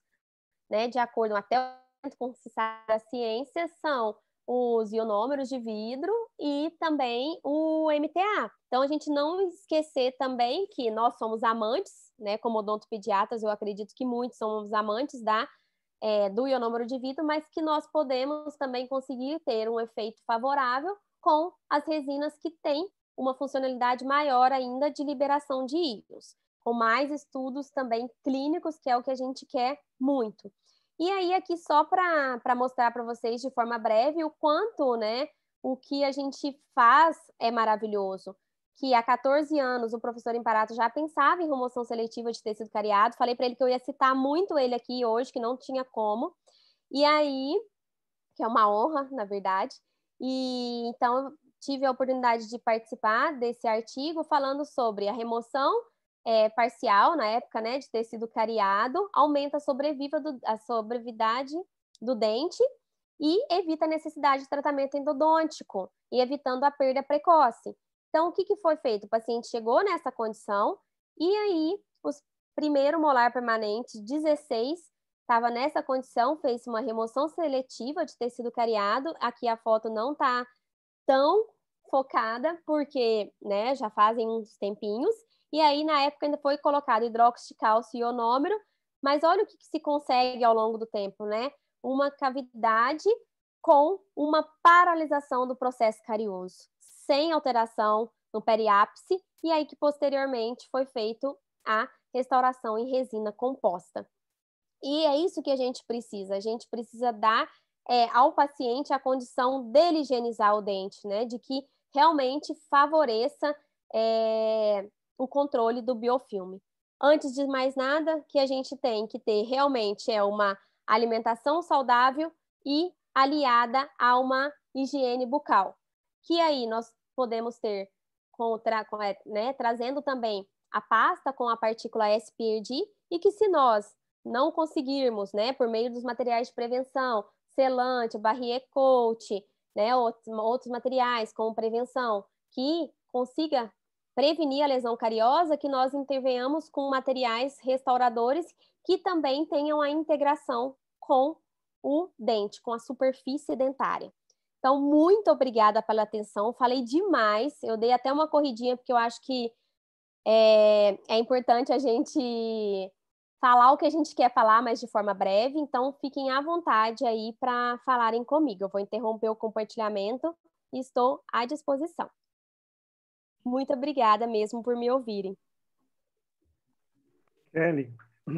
né, de acordo até com se sabe a ciência, são os ionômeros de vidro e também o MTA. Então, a gente não esquecer também que nós somos amantes, né, como odontopediatras, eu acredito que muitos somos amantes da, é, do ionômero de vidro, mas que nós podemos também conseguir ter um efeito favorável com as resinas que têm uma funcionalidade maior ainda de liberação de íons, com mais estudos também clínicos, que é o que a gente quer muito. E aí, aqui só para mostrar para vocês de forma breve o quanto né, o que a gente faz é maravilhoso. Que há 14 anos o professor Imparato já pensava em remoção seletiva de tecido cariado. Falei para ele que eu ia citar muito ele aqui hoje, que não tinha como. E aí, que é uma honra, na verdade. E então tive a oportunidade de participar desse artigo falando sobre a remoção é, parcial, na época, né, de tecido cariado, aumenta a, sobreviva do, a sobrevidade do dente e evita a necessidade de tratamento endodôntico, e evitando a perda precoce. Então, o que, que foi feito? O paciente chegou nessa condição e aí os primeiro molar permanente, 16, estava nessa condição, fez uma remoção seletiva de tecido cariado. Aqui a foto não está tão focada, porque né, já fazem uns tempinhos. E aí, na época, ainda foi colocado hidróxido de cálcio e ionômero, mas olha o que, que se consegue ao longo do tempo, né? Uma cavidade com uma paralisação do processo carioso, sem alteração no periápice, e aí que posteriormente foi feito a restauração em resina composta. E é isso que a gente precisa, a gente precisa dar é, ao paciente a condição dele higienizar o dente, né? De que realmente favoreça é, o controle do biofilme. Antes de mais nada, que a gente tem que ter realmente é uma alimentação saudável e aliada a uma higiene bucal, que aí nós podemos ter é, né, trazendo também a pasta com a partícula SPRD e que se nós não conseguirmos, né, por meio dos materiais de prevenção, selante, barrier coat, né, outros, outros materiais com prevenção, que consiga prevenir a lesão cariosa, que nós intervenhamos com materiais restauradores que também tenham a integração com o dente, com a superfície dentária. Então, muito obrigada pela atenção. Falei demais. Eu dei até uma corridinha, porque eu acho que é, é, importante a gente falar o que a gente quer falar, mas de forma breve. Então, fiquem à vontade aí para falarem comigo. Eu vou interromper o compartilhamento e estou à disposição. Muito obrigada mesmo por me ouvirem. Kelly, [CLEARS THROAT]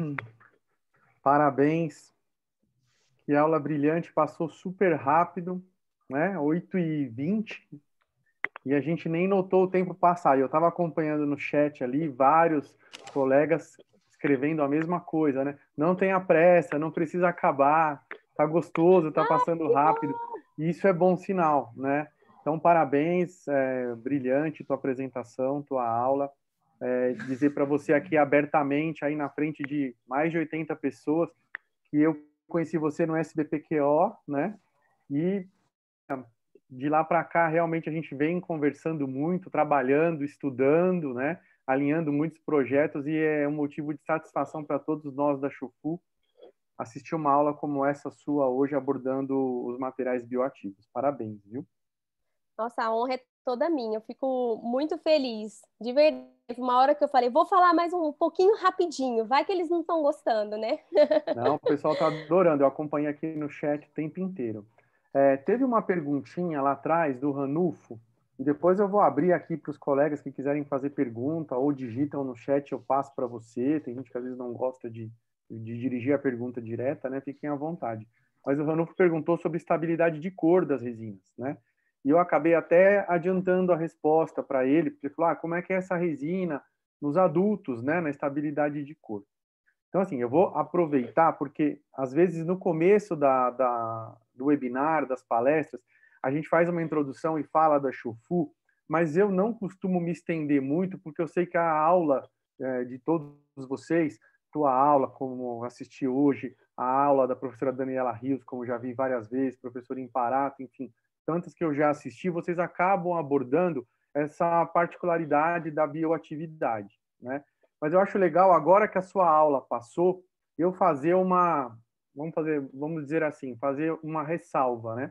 parabéns. Que aula brilhante, passou super rápido, né? 8 e 20 e a gente nem notou o tempo passar. Eu estava acompanhando no chat ali vários colegas escrevendo a mesma coisa, né? Não tenha pressa, não precisa acabar, tá gostoso, tá ah, passando rápido. E isso é bom sinal, né? Então, parabéns, é, brilhante tua apresentação, tua aula. É, dizer para você aqui abertamente, aí na frente de mais de 80 pessoas, que eu conheci você no SBPQO, né? E de lá para cá, realmente a gente vem conversando muito, trabalhando, estudando, né? Alinhando muitos projetos e é um motivo de satisfação para todos nós da Chufu assistir uma aula como essa sua hoje abordando os materiais bioativos. Parabéns, viu? Nossa, a honra é toda minha. Eu fico muito feliz. De verdade, uma hora que eu falei, vou falar mais um pouquinho rapidinho, vai que eles não estão gostando, né? [LAUGHS] Não, o pessoal está adorando. Eu acompanho aqui no chat o tempo inteiro. É, teve uma perguntinha lá atrás do Ranulfo, e depois eu vou abrir aqui para os colegas que quiserem fazer pergunta ou digitam no chat, eu passo para você. Tem gente que às vezes não gosta de, de dirigir a pergunta direta, né? Fiquem à vontade. Mas o Ranulfo perguntou sobre estabilidade de cor das resinas, né? E eu acabei até adiantando a resposta para ele, porque ele falou, ah, como é que é essa resina nos adultos, né, na estabilidade de cor. Então, assim, eu vou aproveitar, porque às vezes no começo da, da, do webinar, das palestras, a gente faz uma introdução e fala da Chufu, mas eu não costumo me estender muito, porque eu sei que a aula é, de todos vocês, tua aula, como assisti hoje, a aula da professora Daniela Rios, como já vi várias vezes, professora Imparato, enfim, tantas que eu já assisti, vocês acabam abordando essa particularidade da bioatividade, né? Mas eu acho legal agora que a sua aula passou, eu fazer uma, vamos fazer, vamos dizer assim, fazer uma ressalva, né?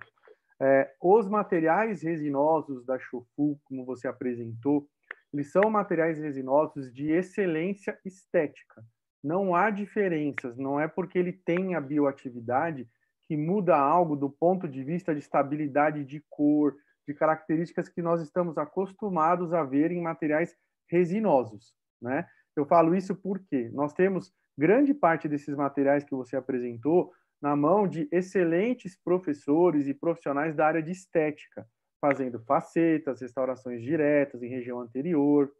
É, os materiais resinosos da Chofu, como você apresentou, eles são materiais resinosos de excelência estética. Não há diferenças, não é porque ele tem a bioatividade que muda algo do ponto de vista de estabilidade de cor, de características que nós estamos acostumados a ver em materiais resinosos, né? Eu falo isso porque nós temos grande parte desses materiais que você apresentou na mão de excelentes professores e profissionais da área de estética, fazendo facetas, restaurações diretas em região anterior,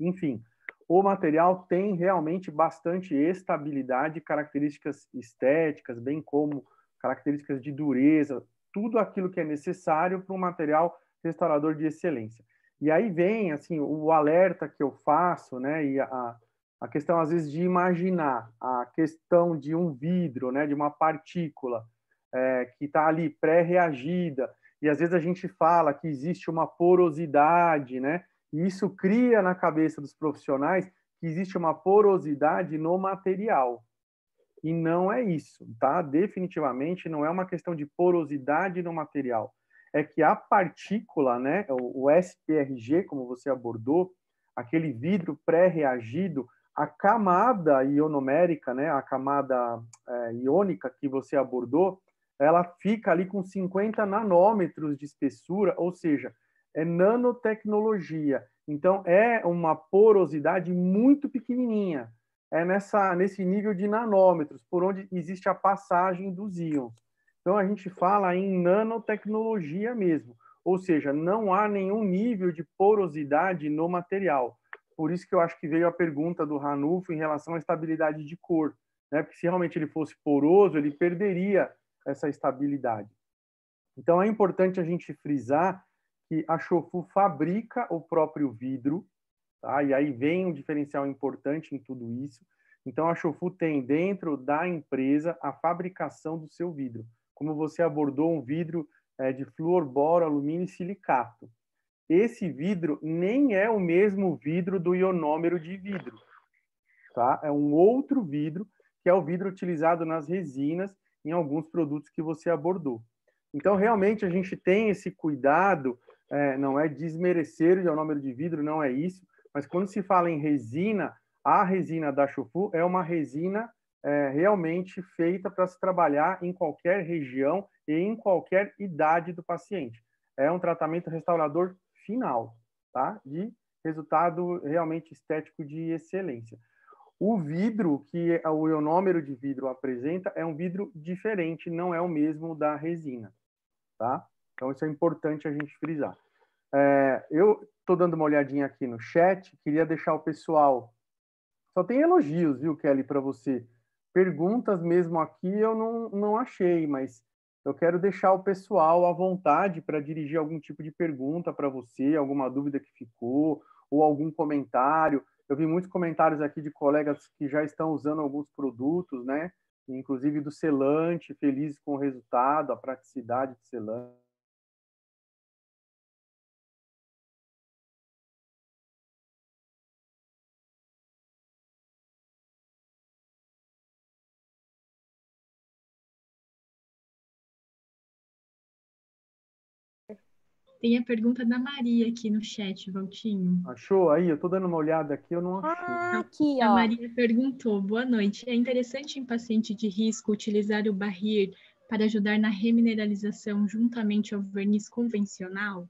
enfim, o material tem realmente bastante estabilidade, características estéticas, bem como características de dureza, tudo aquilo que é necessário para um material restaurador de excelência. E aí vem assim o alerta que eu faço, né? E a, a questão às vezes de imaginar a questão de um vidro, né? De uma partícula é, que está ali pré-reagida. E às vezes a gente fala que existe uma porosidade, né? E isso cria na cabeça dos profissionais que existe uma porosidade no material. E não é isso, tá? Definitivamente não é uma questão de porosidade no material. É que a partícula, né, o, SPRG, como você abordou, aquele vidro pré-reagido, a camada ionomérica, né, a camada é, iônica que você abordou, ela fica ali com 50 nanômetros de espessura, ou seja, é nanotecnologia. Então, é uma porosidade muito pequenininha é nessa, nesse nível de nanômetros, por onde existe a passagem dos íons. Então, a gente fala em nanotecnologia mesmo, ou seja, não há nenhum nível de porosidade no material. Por isso que eu acho que veio a pergunta do Ranulfo em relação à estabilidade de cor, né? porque se realmente ele fosse poroso, ele perderia essa estabilidade. Então, é importante a gente frisar que a Chofu fabrica o próprio vidro, Tá? E aí vem um diferencial importante em tudo isso. Então, a Chofu tem dentro da empresa a fabricação do seu vidro. Como você abordou um vidro é, de flúor, boro, alumínio e silicato. Esse vidro nem é o mesmo vidro do ionômero de vidro. Tá? É um outro vidro, que é o vidro utilizado nas resinas, em alguns produtos que você abordou. Então, realmente, a gente tem esse cuidado, é, não é desmerecer o ionômero de vidro, não é isso, mas quando se fala em resina, a resina da chufu é uma resina é, realmente feita para se trabalhar em qualquer região e em qualquer idade do paciente. É um tratamento restaurador final, tá? De resultado realmente estético de excelência. O vidro que é, o ionômero de vidro apresenta é um vidro diferente, não é o mesmo da resina, tá? Então isso é importante a gente frisar. É, eu estou dando uma olhadinha aqui no chat, queria deixar o pessoal. Só tem elogios, viu, Kelly, para você. Perguntas mesmo aqui eu não, não achei, mas eu quero deixar o pessoal à vontade para dirigir algum tipo de pergunta para você, alguma dúvida que ficou, ou algum comentário. Eu vi muitos comentários aqui de colegas que já estão usando alguns produtos, né? Inclusive do selante, felizes com o resultado, a praticidade do selante. Tem a pergunta da Maria aqui no chat, Valtinho. Achou? Aí, eu estou dando uma olhada aqui, eu não ah, achei. Ah, aqui, ó. A Maria perguntou, boa noite. É interessante em paciente de risco utilizar o barrir para ajudar na remineralização juntamente ao verniz convencional?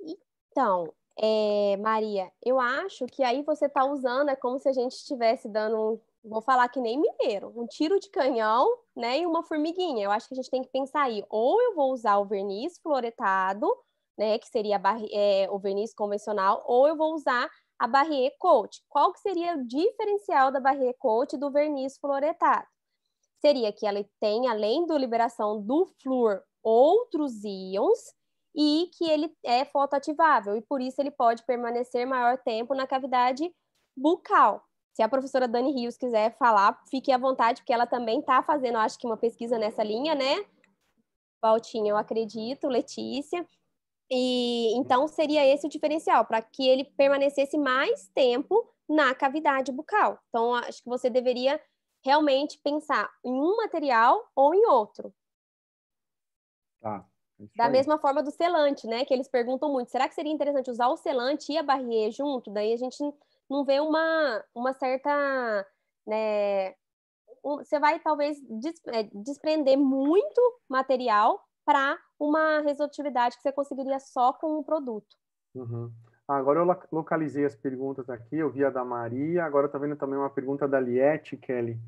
Então, é, Maria, eu acho que aí você está usando, é como se a gente estivesse dando vou falar que nem mineiro, um tiro de canhão, né, e uma formiguinha. Eu acho que a gente tem que pensar aí, ou eu vou usar o verniz floretado, né, que seria é, o verniz convencional, ou eu vou usar a Barrier Coat. Qual que seria o diferencial da Barrier Coat do verniz floretado? Seria que ela tem, além da liberação do flúor, outros íons e que ele é fotoativável e por isso ele pode permanecer maior tempo na cavidade bucal. Se a professora Dani Rios quiser falar, fique à vontade, porque ela também está fazendo, acho que, uma pesquisa nessa linha, né? Valtinho, eu acredito, Letícia. E então seria esse o diferencial, para que ele permanecesse mais tempo na cavidade bucal. Então, acho que você deveria realmente pensar em um material ou em outro. Tá. É da mesma forma do selante, né? Que eles perguntam muito: será que seria interessante usar o selante e a barrier junto? Daí a gente não vê uma, uma certa. Né, um, você vai talvez des, é, desprender muito material para uma resolutividade que você conseguiria só com um produto. Uhum. Ah, agora eu localizei as perguntas aqui, eu vi a da Maria, agora está vendo também uma pergunta da Liette, Kelly.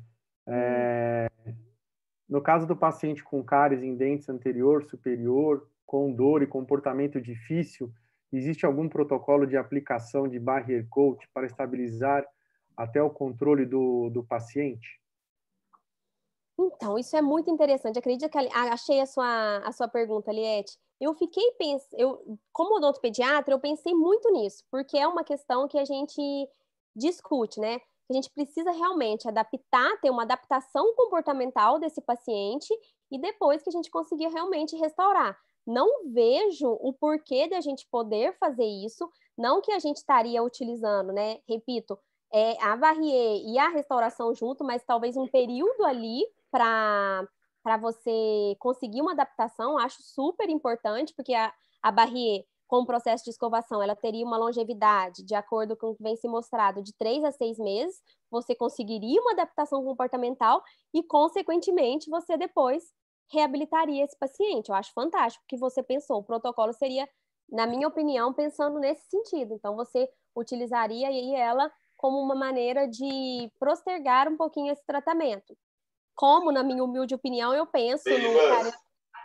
É, uhum. no caso do paciente com cáries em dentes anterior, superior, com dor e comportamento difícil, Existe algum protocolo de aplicação de barrier coat para estabilizar até o controle do, do paciente? Então, isso é muito interessante. que achei a sua, a sua pergunta, Liette. Eu fiquei pensando, eu, como odontopediatra, eu pensei muito nisso, porque é uma questão que a gente discute, né? A gente precisa realmente adaptar, ter uma adaptação comportamental desse paciente e depois que a gente conseguir realmente restaurar não vejo o porquê da gente poder fazer isso, não que a gente estaria utilizando, né? Repito, é, a Barrier e a restauração junto, mas talvez um período ali para para você conseguir uma adaptação, acho super importante, porque a, a Barrier, com o processo de escovação, ela teria uma longevidade, de acordo com o que vem se mostrado, de três a seis meses, você conseguiria uma adaptação comportamental e, consequentemente, você depois reabilitaria esse paciente. Eu acho fantástico que você pensou. O protocolo seria, na minha opinião, pensando nesse sentido. Então, você utilizaria aí ela como uma maneira de postergar um pouquinho esse tratamento. Como, na minha humilde opinião, eu penso no, cario,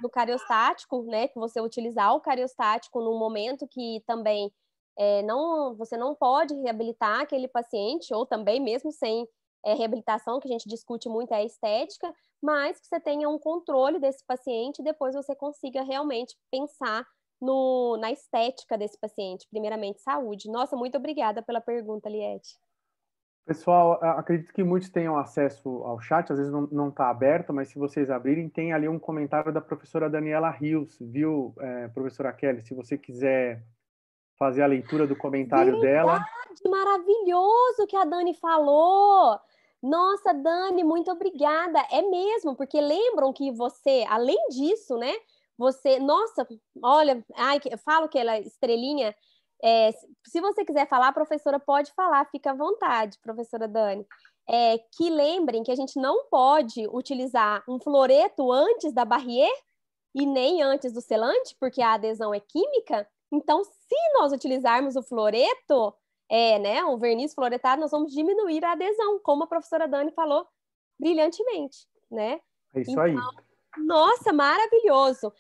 no cariostático, né? Que você utilizar o cariostático num momento que também é, não, você não pode reabilitar aquele paciente, ou também mesmo sem é, reabilitação, que a gente discute muito, é a estética, mas que você tenha um controle desse paciente e depois você consiga realmente pensar no, na estética desse paciente, primeiramente saúde. Nossa, muito obrigada pela pergunta, Liette. Pessoal, acredito que muitos tenham acesso ao chat, às vezes não está aberto, mas se vocês abrirem, tem ali um comentário da professora Daniela Rios, viu, é, professora Kelly? Se você quiser fazer a leitura do comentário Verdade, dela. Maravilhoso que a Dani falou! Nossa, Dani, muito obrigada. É mesmo, porque lembram que você, além disso, né? Você, nossa, olha, ai, eu falo que ela é estrelinha. É, se você quiser falar, a professora pode falar, fica à vontade, professora Dani. É, que lembrem que a gente não pode utilizar um floreto antes da barrier e nem antes do selante, porque a adesão é química. Então, se nós utilizarmos o floreto, é, né, o verniz floretado, nós vamos diminuir a adesão, como a professora Dani falou brilhantemente, né? É isso então, aí. Nossa, maravilhoso!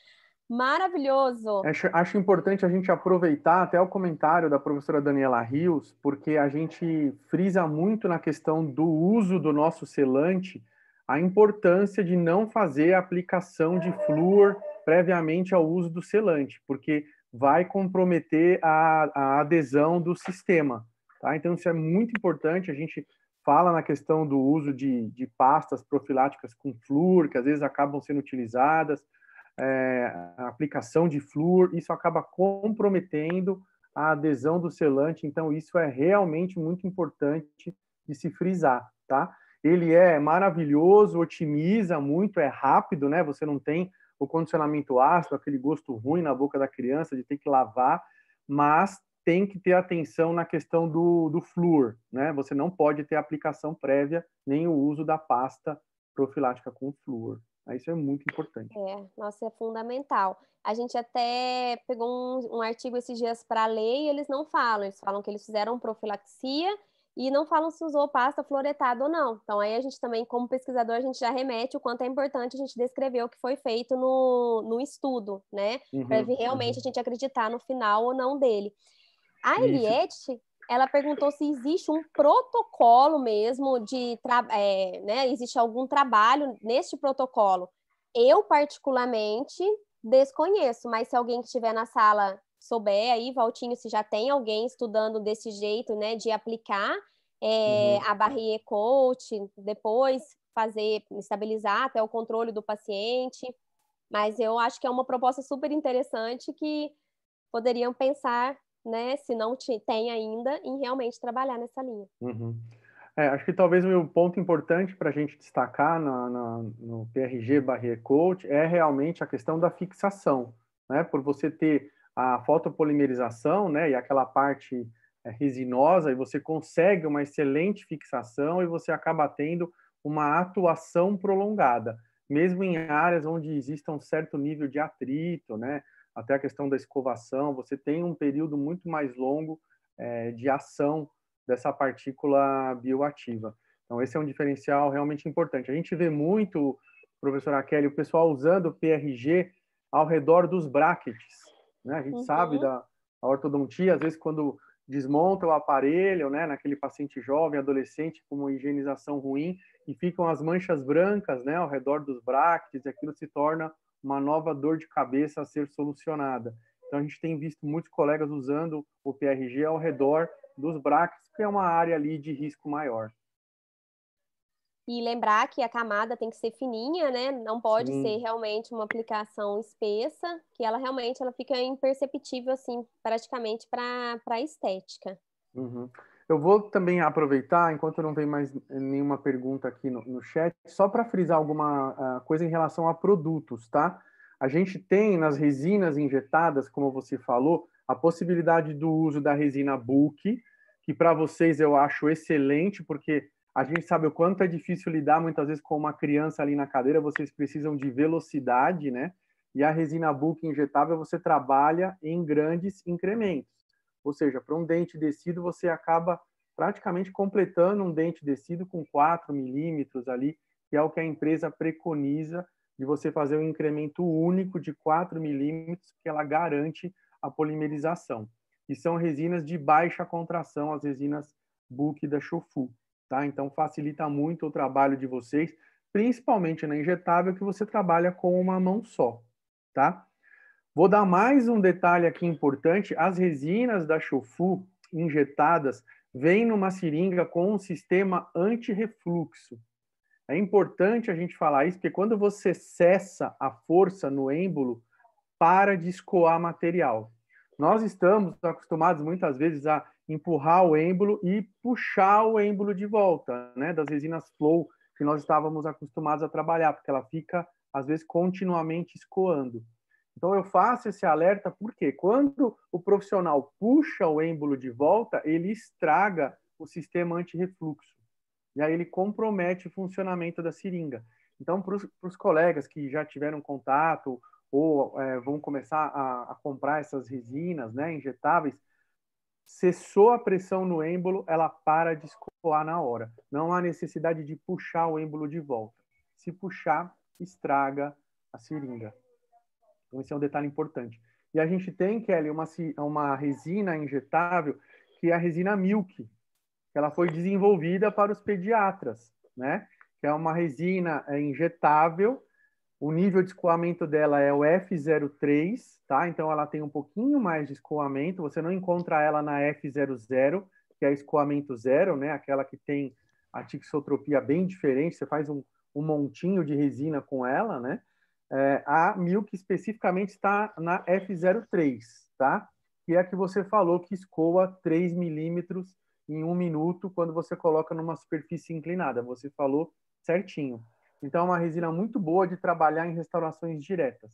Maravilhoso! Acho, acho, importante a gente aproveitar até o comentário da professora Daniela Rios, porque a gente frisa muito na questão do uso do nosso selante, a importância de não fazer a aplicação de flúor previamente ao uso do selante, porque vai comprometer a, a adesão do sistema. Tá? Então, isso é muito importante. A gente fala na questão do uso de, de pastas profiláticas com flúor, que às vezes acabam sendo utilizadas, é, a aplicação de flúor, isso acaba comprometendo a adesão do selante, então isso é realmente muito importante de se frisar, tá? Ele é maravilhoso, otimiza muito, é rápido, né? Você não tem o condicionamento ácido, aquele gosto ruim na boca da criança de ter que lavar, mas tem que ter atenção na questão do, do flúor, né? Você não pode ter aplicação prévia nem o uso da pasta profilática com flúor. Isso é muito importante. É, nossa, é fundamental. A gente até pegou um, um artigo esses dias para ler e eles não falam, eles falam que eles fizeram profilaxia e não falam se usou pasta floretada ou não. Então, aí a gente também, como pesquisador, a gente já remete o quanto é importante a gente descrever o que foi feito no, no estudo, né? Uhum, para realmente uhum. a gente acreditar no final ou não dele. A Eliette, ela perguntou se existe um protocolo mesmo de, é, né? Existe algum trabalho neste protocolo? Eu, particularmente, desconheço, mas se alguém que estiver na sala souber aí, Valtinho, se já tem alguém estudando desse jeito, né, de aplicar é, uhum. a barrier coach, depois fazer, estabilizar até o controle do paciente. Mas eu acho que é uma proposta super interessante que poderiam pensar, né, se não tem ainda, em realmente trabalhar nessa linha. Uhum. É, acho que talvez o meu ponto importante para a gente destacar na, na, no PRG Barrier Coach é realmente a questão da fixação, né? Por você ter a fotopolimerização, né, e aquela parte é, resinosa, e você consegue uma excelente fixação e você acaba tendo uma atuação prolongada, mesmo em áreas onde exista um certo nível de atrito, né, até a questão da escovação, você tem um período muito mais longo é, de ação dessa partícula bioativa. Então, esse é um diferencial realmente importante. A gente vê muito, professor Kelly, o pessoal usando o PRG ao redor dos brackets, né? A gente uhum. sabe da ortodontia, às vezes quando desmonta o aparelho, né, naquele paciente jovem, adolescente, com uma higienização ruim, e ficam as manchas brancas, né, ao redor dos bractes, e aquilo se torna uma nova dor de cabeça a ser solucionada. Então, a gente tem visto muitos colegas usando o PRG ao redor dos bractes, que é uma área ali de risco maior. E lembrar que a camada tem que ser fininha, né? Não pode Sim. ser realmente uma aplicação espessa, que ela realmente ela fica imperceptível, assim, praticamente para a estética. Uhum. Eu vou também aproveitar, enquanto não vem mais nenhuma pergunta aqui no, no chat, só para frisar alguma uh, coisa em relação a produtos, tá? A gente tem nas resinas injetadas, como você falou, a possibilidade do uso da resina bulk, que para vocês eu acho excelente, porque a gente sabe o quanto é difícil lidar muitas vezes com uma criança ali na cadeira, vocês precisam de velocidade, né? E a resina bulk injetável você trabalha em grandes incrementos. Ou seja, para um dente descido, você acaba praticamente completando um dente descido com 4 milímetros ali, que é o que a empresa preconiza de você fazer um incremento único de 4 milímetros, que ela garante a polimerização. E são resinas de baixa contração, as resinas Book da Shofu tá? Então facilita muito o trabalho de vocês, principalmente na injetável que você trabalha com uma mão só, tá? Vou dar mais um detalhe aqui importante, as resinas da Chofu injetadas vêm numa seringa com um sistema anti-refluxo. É importante a gente falar isso, porque quando você cessa a força no êmbolo, para de escoar material. Nós estamos acostumados muitas vezes a empurrar o êmbolo e puxar o êmbolo de volta, né? Das resinas flow que nós estávamos acostumados a trabalhar, porque ela fica, às vezes, continuamente escoando. Então, eu faço esse alerta porque quando o profissional puxa o êmbolo de volta, ele estraga o sistema anti-refluxo E aí ele compromete o funcionamento da seringa. Então, para os colegas que já tiveram contato ou é, vão começar a, a comprar essas resinas né, injetáveis, cessou a pressão no êmbolo, ela para de escoar na hora. Não há necessidade de puxar o êmbolo de volta. Se puxar, estraga a seringa. Então, esse é um detalhe importante. E a gente tem, Kelly, uma, uma resina injetável, que é a resina Milk, ela foi desenvolvida para os pediatras, né? Que é uma resina é, injetável o nível de escoamento dela é o F03, tá? Então ela tem um pouquinho mais de escoamento. Você não encontra ela na F00, que é escoamento zero, né? Aquela que tem a tixotropia bem diferente. Você faz um, um montinho de resina com ela, né? É, a Milk especificamente está na F03, tá? Que é a que você falou que escoa 3 milímetros em um minuto quando você coloca numa superfície inclinada. Você falou certinho. Então, é uma resina muito boa de trabalhar em restaurações diretas.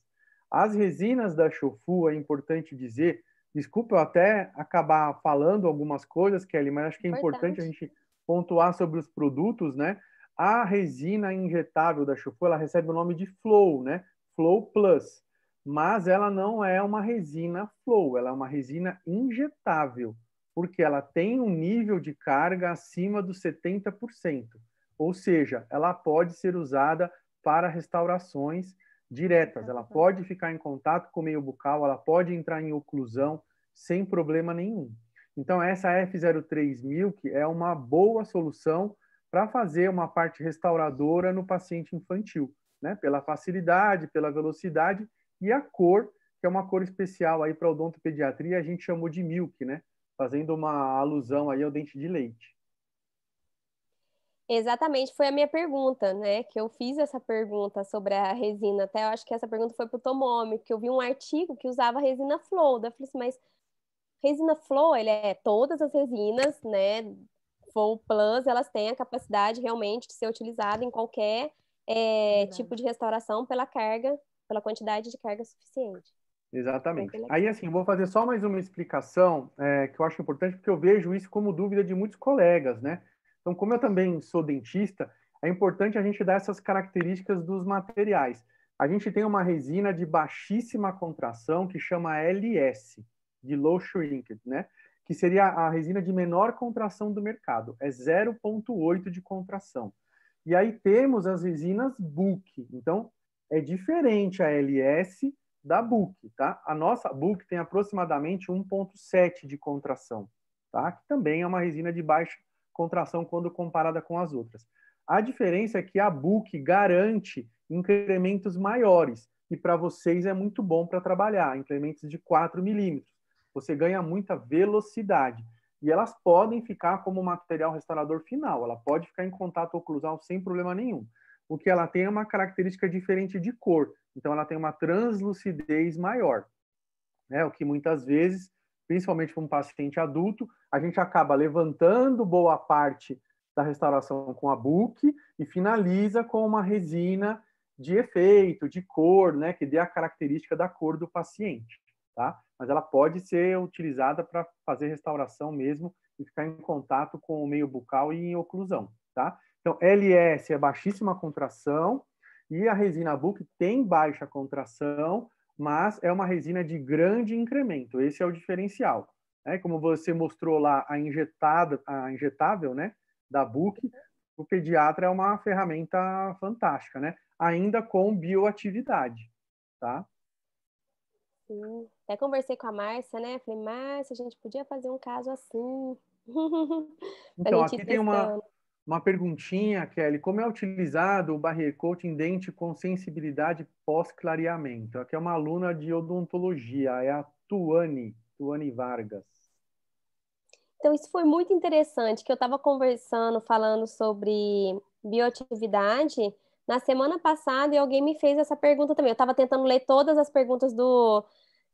As resinas da Shofu, é importante dizer, desculpa eu até acabar falando algumas coisas, Kelly, mas acho que é importante, importante a gente pontuar sobre os produtos, né? A resina injetável da Shofu, ela recebe o nome de Flow, né? Flow Plus. Mas ela não é uma resina Flow, ela é uma resina injetável, porque ela tem um nível de carga acima dos 70%. Ou seja, ela pode ser usada para restaurações diretas, ela pode ficar em contato com o meio bucal, ela pode entrar em oclusão sem problema nenhum. Então, essa F03000 que é uma boa solução para fazer uma parte restauradora no paciente infantil, né? Pela facilidade, pela velocidade e a cor, que é uma cor especial aí para odontopediatria, a gente chamou de milk, né? Fazendo uma alusão aí ao dente de leite. Exatamente, foi a minha pergunta, né? Que eu fiz essa pergunta sobre a resina. Até eu acho que essa pergunta foi para o Tomomi, que eu vi um artigo que usava resina flow. Daí eu falei assim, mas resina flow, ele é todas as resinas, né? Flow Plus, elas têm a capacidade realmente de ser utilizada em qualquer é, tipo de restauração pela carga, pela quantidade de carga suficiente. Exatamente. Aí, assim, eu vou fazer só mais uma explicação é, que eu acho importante, porque eu vejo isso como dúvida de muitos colegas, né? Então, como eu também sou dentista, é importante a gente dar essas características dos materiais. A gente tem uma resina de baixíssima contração que chama LS, de low shrinkage, né? Que seria a resina de menor contração do mercado, é 0,8 de contração. E aí temos as resinas Book. Então, é diferente a LS da Book, tá? A nossa Book tem aproximadamente 1,7 de contração, tá? Que também é uma resina de baixa contração quando comparada com as outras. A diferença é que a book garante incrementos maiores, e para vocês é muito bom para trabalhar, incrementos de 4 milímetros. Você ganha muita velocidade. E elas podem ficar como material restaurador final, ela pode ficar em contato oclusal sem problema nenhum. O que ela tem é uma característica diferente de cor, então ela tem uma translucidez maior, né? o que muitas vezes principalmente para um paciente adulto, a gente acaba levantando boa parte da restauração com a BUC e finaliza com uma resina de efeito, de cor, né, que dê a característica da cor do paciente, tá? Mas ela pode ser utilizada para fazer restauração mesmo e ficar em contato com o meio bucal e em oclusão, tá? Então, LS é baixíssima contração e a resina BUC tem baixa contração, mas é uma resina de grande incremento. Esse é o diferencial. Né? Como você mostrou lá, a, injetada, a injetável né, da Book, o pediatra é uma ferramenta fantástica, né? ainda com bioatividade. Tá? Sim. Até conversei com a Márcia, né? Falei, Márcia, a gente podia fazer um caso assim. [LAUGHS] então, aqui tem uma, uma perguntinha, Kelly, como é utilizado o barrier coating dente com sensibilidade pós-clareamento? Aqui é uma aluna de odontologia, é a Tuane, Tuane Vargas. Então, isso foi muito interessante, que eu estava conversando, falando sobre bioatividade na semana passada e alguém me fez essa pergunta também. Eu estava tentando ler todas as perguntas do,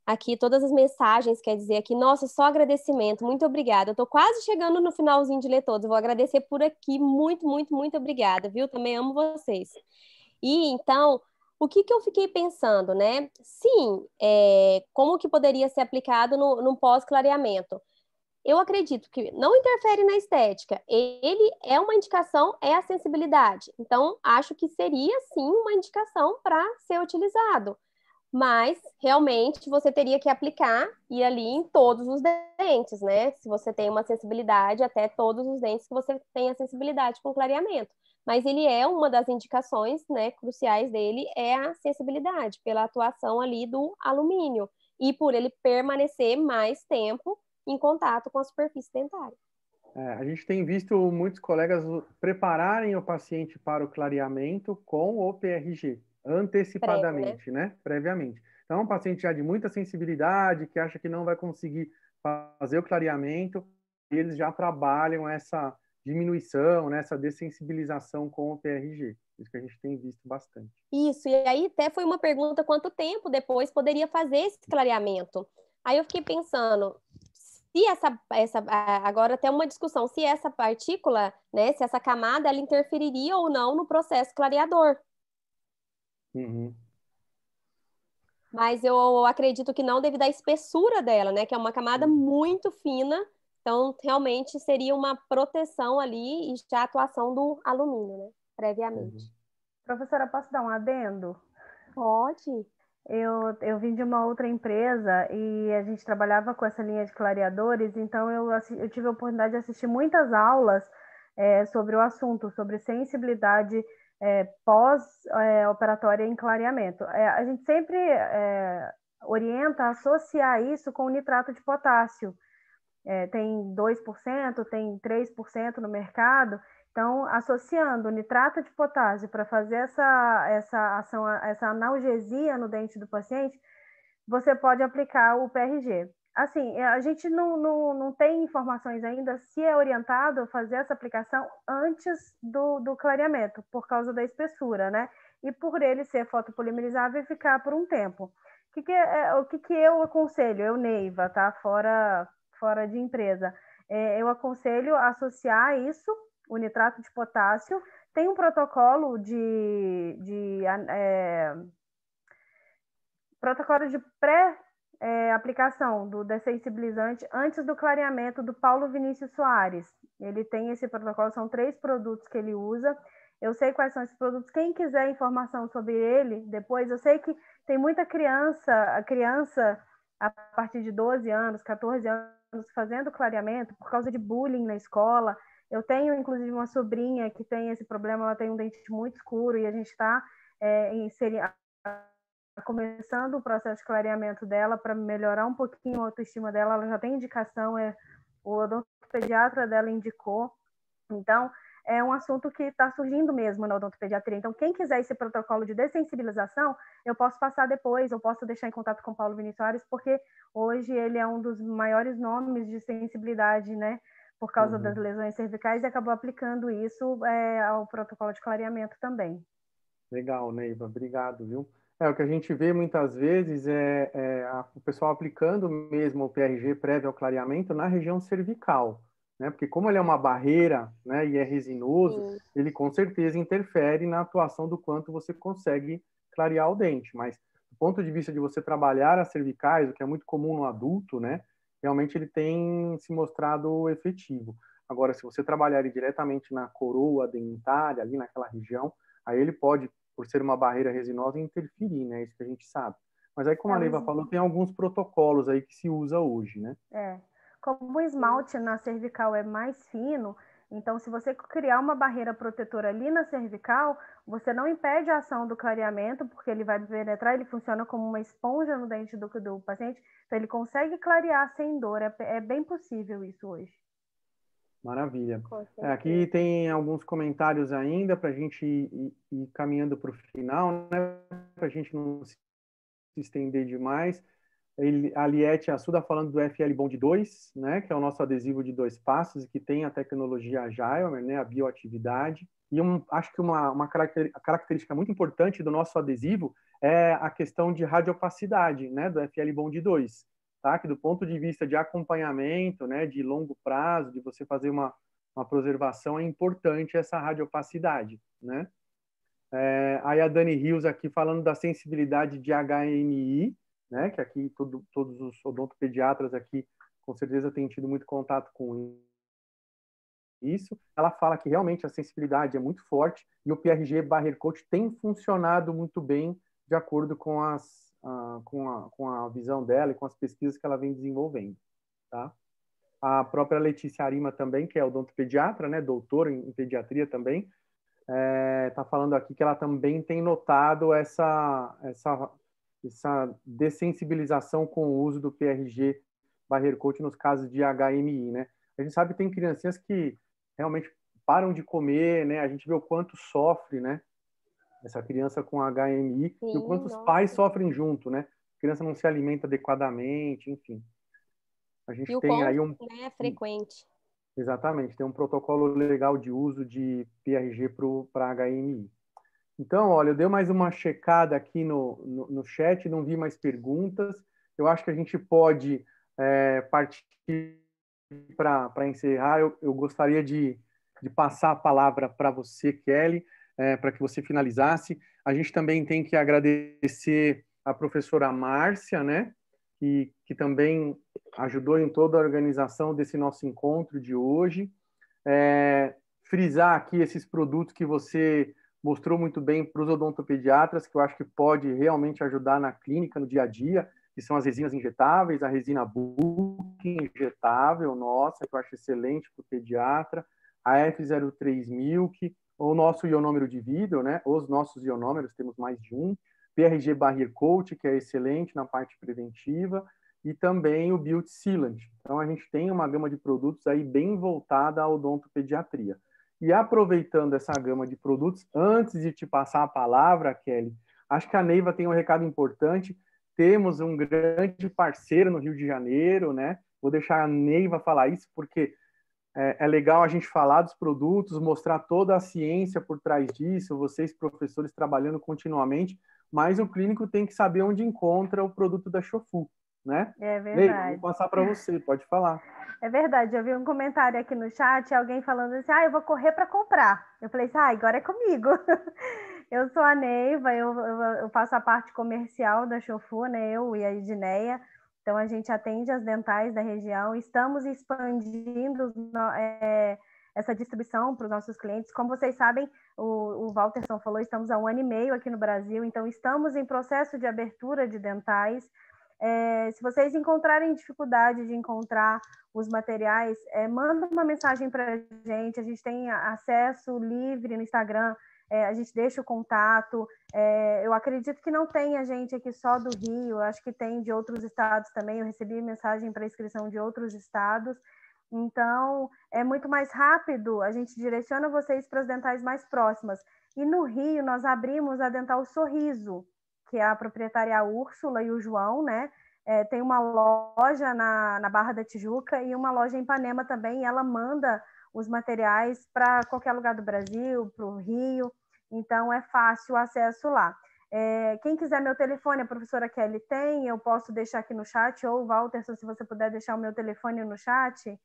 aqui todas as mensagens, quer dizer aqui, nossa, só agradecimento, muito obrigada. Eu tô quase chegando no finalzinho de ler todos, vou agradecer por aqui, muito, muito, muito obrigada, viu? Também amo vocês. E então, o que, que eu fiquei pensando, né? Sim, é, como que poderia ser aplicado no, no pós-clareamento? Eu acredito que não interfere na estética. Ele é uma indicação, é a sensibilidade. Então, acho que seria sim uma indicação para ser utilizado mas realmente você teria que aplicar e ali em todos os dentes, né? Se você tem uma sensibilidade, até todos os dentes que você tenha sensibilidade com clareamento. Mas ele é uma das indicações, né, cruciais dele é a sensibilidade pela atuação ali do alumínio e por ele permanecer mais tempo em contato com a superfície dentária. É, a gente tem visto muitos colegas prepararem o paciente para o clareamento com o PRG, antecipadamente, né? Previamente. Então, é um paciente já de muita sensibilidade, que acha que não vai conseguir fazer o clareamento, eles já trabalham essa diminuição, né, essa dessensibilização com o PRG. Isso que a gente tem visto bastante. Isso, e aí até foi uma pergunta quanto tempo depois poderia fazer esse clareamento. Aí eu fiquei pensando, se essa, essa agora até uma discussão, se essa partícula, né, se essa camada, ela interferiria ou não no processo clareador. Uhum. Mas eu acredito que não devido à espessura dela, né? Que é uma camada uhum. muito fina. Então, realmente seria uma proteção ali e já a atuação do alumínio, né? Previamente. Uhum. Professora, posso dar um adendo? Pode. Eu, eu vim de uma outra empresa e a gente trabalhava com essa linha de clareadores, então eu, eu tive a oportunidade de assistir muitas aulas é, sobre o assunto, sobre sensibilidade é, pós-operatória é, em clareamento. É, a gente sempre é, orienta a associar isso com o nitrato de potássio. É, tem 2%, tem 3% no mercado. Então, associando nitrato de potássio para fazer essa, essa ação, essa analgesia no dente do paciente, você pode aplicar o PRG assim, é, a gente não, não, não tem informações ainda se é orientado a fazer essa aplicação antes do, do clareamento, por causa da espessura, né? E por ele ser fotopolimerizável e ficar por um tempo. O que, que, é, é o que, que eu aconselho? Eu, Neiva, tá? Fora, fora de empresa. É, eu aconselho associar isso, o nitrato de potássio. Tem um protocolo de... de é, protocolo de pré é, aplicação do dessensibilizante antes do clareamento do Paulo Vinícius Soares. Ele tem esse protocolo, são três produtos que ele usa. Eu sei quais são esses produtos. Quem quiser informação sobre ele, depois, eu sei que tem muita criança, a criança a partir de 12 anos, 14 anos, fazendo clareamento por causa de bullying na escola. Eu tenho, inclusive, uma sobrinha que tem esse problema, ela tem um dente muito escuro e a gente está é, inserindo Tá começando o processo de clareamento dela para melhorar um pouquinho a autoestima dela. Ela já tem indicação, é, o odontopediatra dela indicou. Então, é um assunto que está surgindo mesmo na odontopediatria. Então, quem quiser esse protocolo de dessensibilização, eu posso passar depois, eu posso deixar em contato com o Paulo Vinicius, porque hoje ele é um dos maiores nomes de sensibilidade, né? Por causa uhum. das lesões cervicais e acabou aplicando isso é, ao protocolo de clareamento também. Legal, Neiva, obrigado, viu? É, o que a gente vê muitas vezes é, é a, o pessoal aplicando mesmo o PRG prévio ao clareamento na região cervical, né? Porque como ele é uma barreira, né, e é resinoso, Sim. ele com certeza interfere na atuação do quanto você consegue clarear o dente, mas do ponto de vista de você trabalhar as cervicais, o que é muito comum no adulto, né? Realmente ele tem se mostrado efetivo. Agora, se você trabalhar diretamente na coroa dentária, ali naquela região, aí ele pode por ser uma barreira resinosa, interferir, né? Isso que a gente sabe. Mas aí, como é, a Neiva falou, tem alguns protocolos aí que se usa hoje, né? É. Como o esmalte na cervical é mais fino, então se você criar uma barreira protetora ali na cervical, você não impede a ação do clareamento, porque ele vai penetrar, ele funciona como uma esponja no dente do, do paciente, então ele consegue clarear sem dor, é, é bem possível isso hoje. Maravilha. É, aqui tem alguns comentários ainda para a gente ir, ir caminhando para o final, né? para a gente não se estender demais. Ele, a Liette Assuda falando do FL Bond 2, né? que é o nosso adesivo de dois passos e que tem a tecnologia Agile, né? a bioatividade. E um, acho que uma, uma característica muito importante do nosso adesivo é a questão de radiopacidade né? do FL Bond 2 tá? que do ponto de vista de acompanhamento, né, de longo prazo, de você fazer uma, uma preservação, é importante essa radiopacidade. Né? É, aí a Dani Rios aqui falando da sensibilidade de HMI, né, que aqui todo, todos os odontopediatras aqui com certeza têm tido muito contato com isso. Ela fala que realmente a sensibilidade é muito forte e o PRG Barrier Coach tem funcionado muito bem de acordo com as com, a, com a visão dela e com as pesquisas que ela vem desenvolvendo. Tá? A própria Letícia Arima também, que é odontopediatra, né, doutora em, pediatria também, está é, tá falando aqui que ela também tem notado essa, essa, essa dessensibilização com o uso do PRG Barrier Coach nos casos de HMI, né? A gente sabe que tem criancinhas que realmente param de comer, né? A gente vê o quanto sofre, né? essa criança com HMI, Sim, e o quanto nossa. os pais sofrem junto, né? A criança não se alimenta adequadamente, enfim. A gente e tem aí um. Né, é frequente. Exatamente, tem um protocolo legal de uso de PRG para HMI. Então, olha, eu dei mais uma checada aqui no, no, no, chat, não vi mais perguntas. Eu acho que a gente pode é, partir para encerrar. Eu, eu gostaria de, de passar a palavra para você, Kelly é, para que você finalizasse. A gente também tem que agradecer a professora Márcia, né, que, que também ajudou em toda a organização desse nosso encontro de hoje. É, frisar aqui esses produtos que você mostrou muito bem para os odontopediatras, que eu acho que pode realmente ajudar na clínica, no dia a dia, que são as resinas injetáveis, a resina Book injetável, nossa, que eu acho excelente para o pediatra, a f 03 que o nosso ionômero de vidro, né? Os nossos ionômeros, temos mais de um. PRG Barrier Coat, que é excelente na parte preventiva, e também o Built Sealant. Então, a gente tem uma gama de produtos aí bem voltada à odontopediatria. E aproveitando essa gama de produtos, antes de te passar a palavra, Kelly, acho que a Neiva tem um recado importante. Temos um grande parceiro no Rio de Janeiro, né? Vou deixar a Neiva falar isso, porque é, é, legal a gente falar dos produtos, mostrar toda a ciência por trás disso, vocês professores trabalhando continuamente, mas o clínico tem que saber onde encontra o produto da Chofu, né? É verdade. vou passar para você, pode falar. É verdade, eu vi um comentário aqui no chat, alguém falando assim, ah, eu vou correr para comprar. Eu falei assim, ah, agora é comigo. [LAUGHS] eu sou a Neiva, eu, eu, eu, faço a parte comercial da Chofu, né? Eu e a Edneia. Então, a gente atende as dentais da região, estamos expandindo é, essa distribuição para os nossos clientes. Como vocês sabem, o, o Walterson falou, estamos há um ano e meio aqui no Brasil, então estamos em processo de abertura de dentais. É, se vocês encontrarem dificuldade de encontrar os materiais, é, manda uma mensagem para a gente. A gente tem acesso livre no Instagram é, a gente deixa o contato. É, eu acredito que não tem a gente aqui só do Rio, acho que tem de outros estados também. Eu recebi mensagem para inscrição de outros estados. Então, é muito mais rápido, a gente direciona vocês para as dentais mais próximas. E no Rio, nós abrimos a Dental Sorriso, que é a proprietária Úrsula e o João, né? É, tem uma loja na, na Barra da Tijuca e uma loja em Ipanema também, ela manda os materiais para qualquer lugar do Brasil, para o Rio, então é fácil o acesso lá. É, quem quiser meu telefone, a professora Kelly tem, eu posso deixar aqui no chat, ou Walter, se você puder deixar o meu telefone no chat.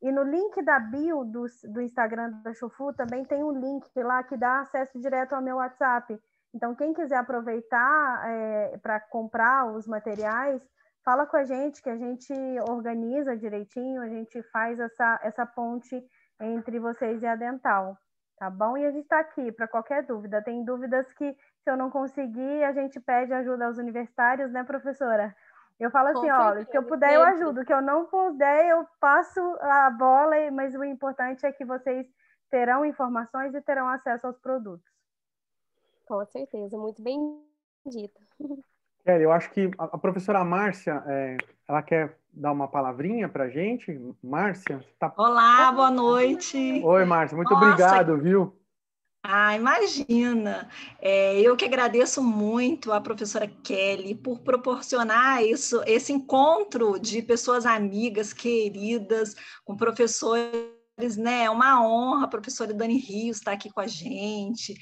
E no link da bio do, do Instagram da Chufu também tem um link lá que dá acesso direto ao meu WhatsApp. Então, quem quiser aproveitar é, para comprar os materiais, fala com a gente, que a gente organiza direitinho, a gente faz essa, essa ponte entre vocês e a Dental, tá bom? E a gente está aqui para qualquer dúvida. Tem dúvidas que, se eu não conseguir, a gente pede ajuda aos universitários, né, professora? Eu falo assim, olha, se eu puder eu ajudo, se eu não puder eu passo a bola, mas o importante é que vocês terão informações e terão acesso aos produtos. Com certeza, muito bem dito. é, [LAUGHS] eu acho que a professora Márcia, é, ela quer dar uma palavrinha para gente? Márcia? Tá... Olá, boa noite. Oi, Márcia, muito Nossa. obrigado, viu? Ah, imagina! É, eu que agradeço muito à professora Kelly por proporcionar isso, esse encontro de pessoas amigas, queridas, com professores, né? É uma honra, a professora Dani Rios estar aqui com a gente.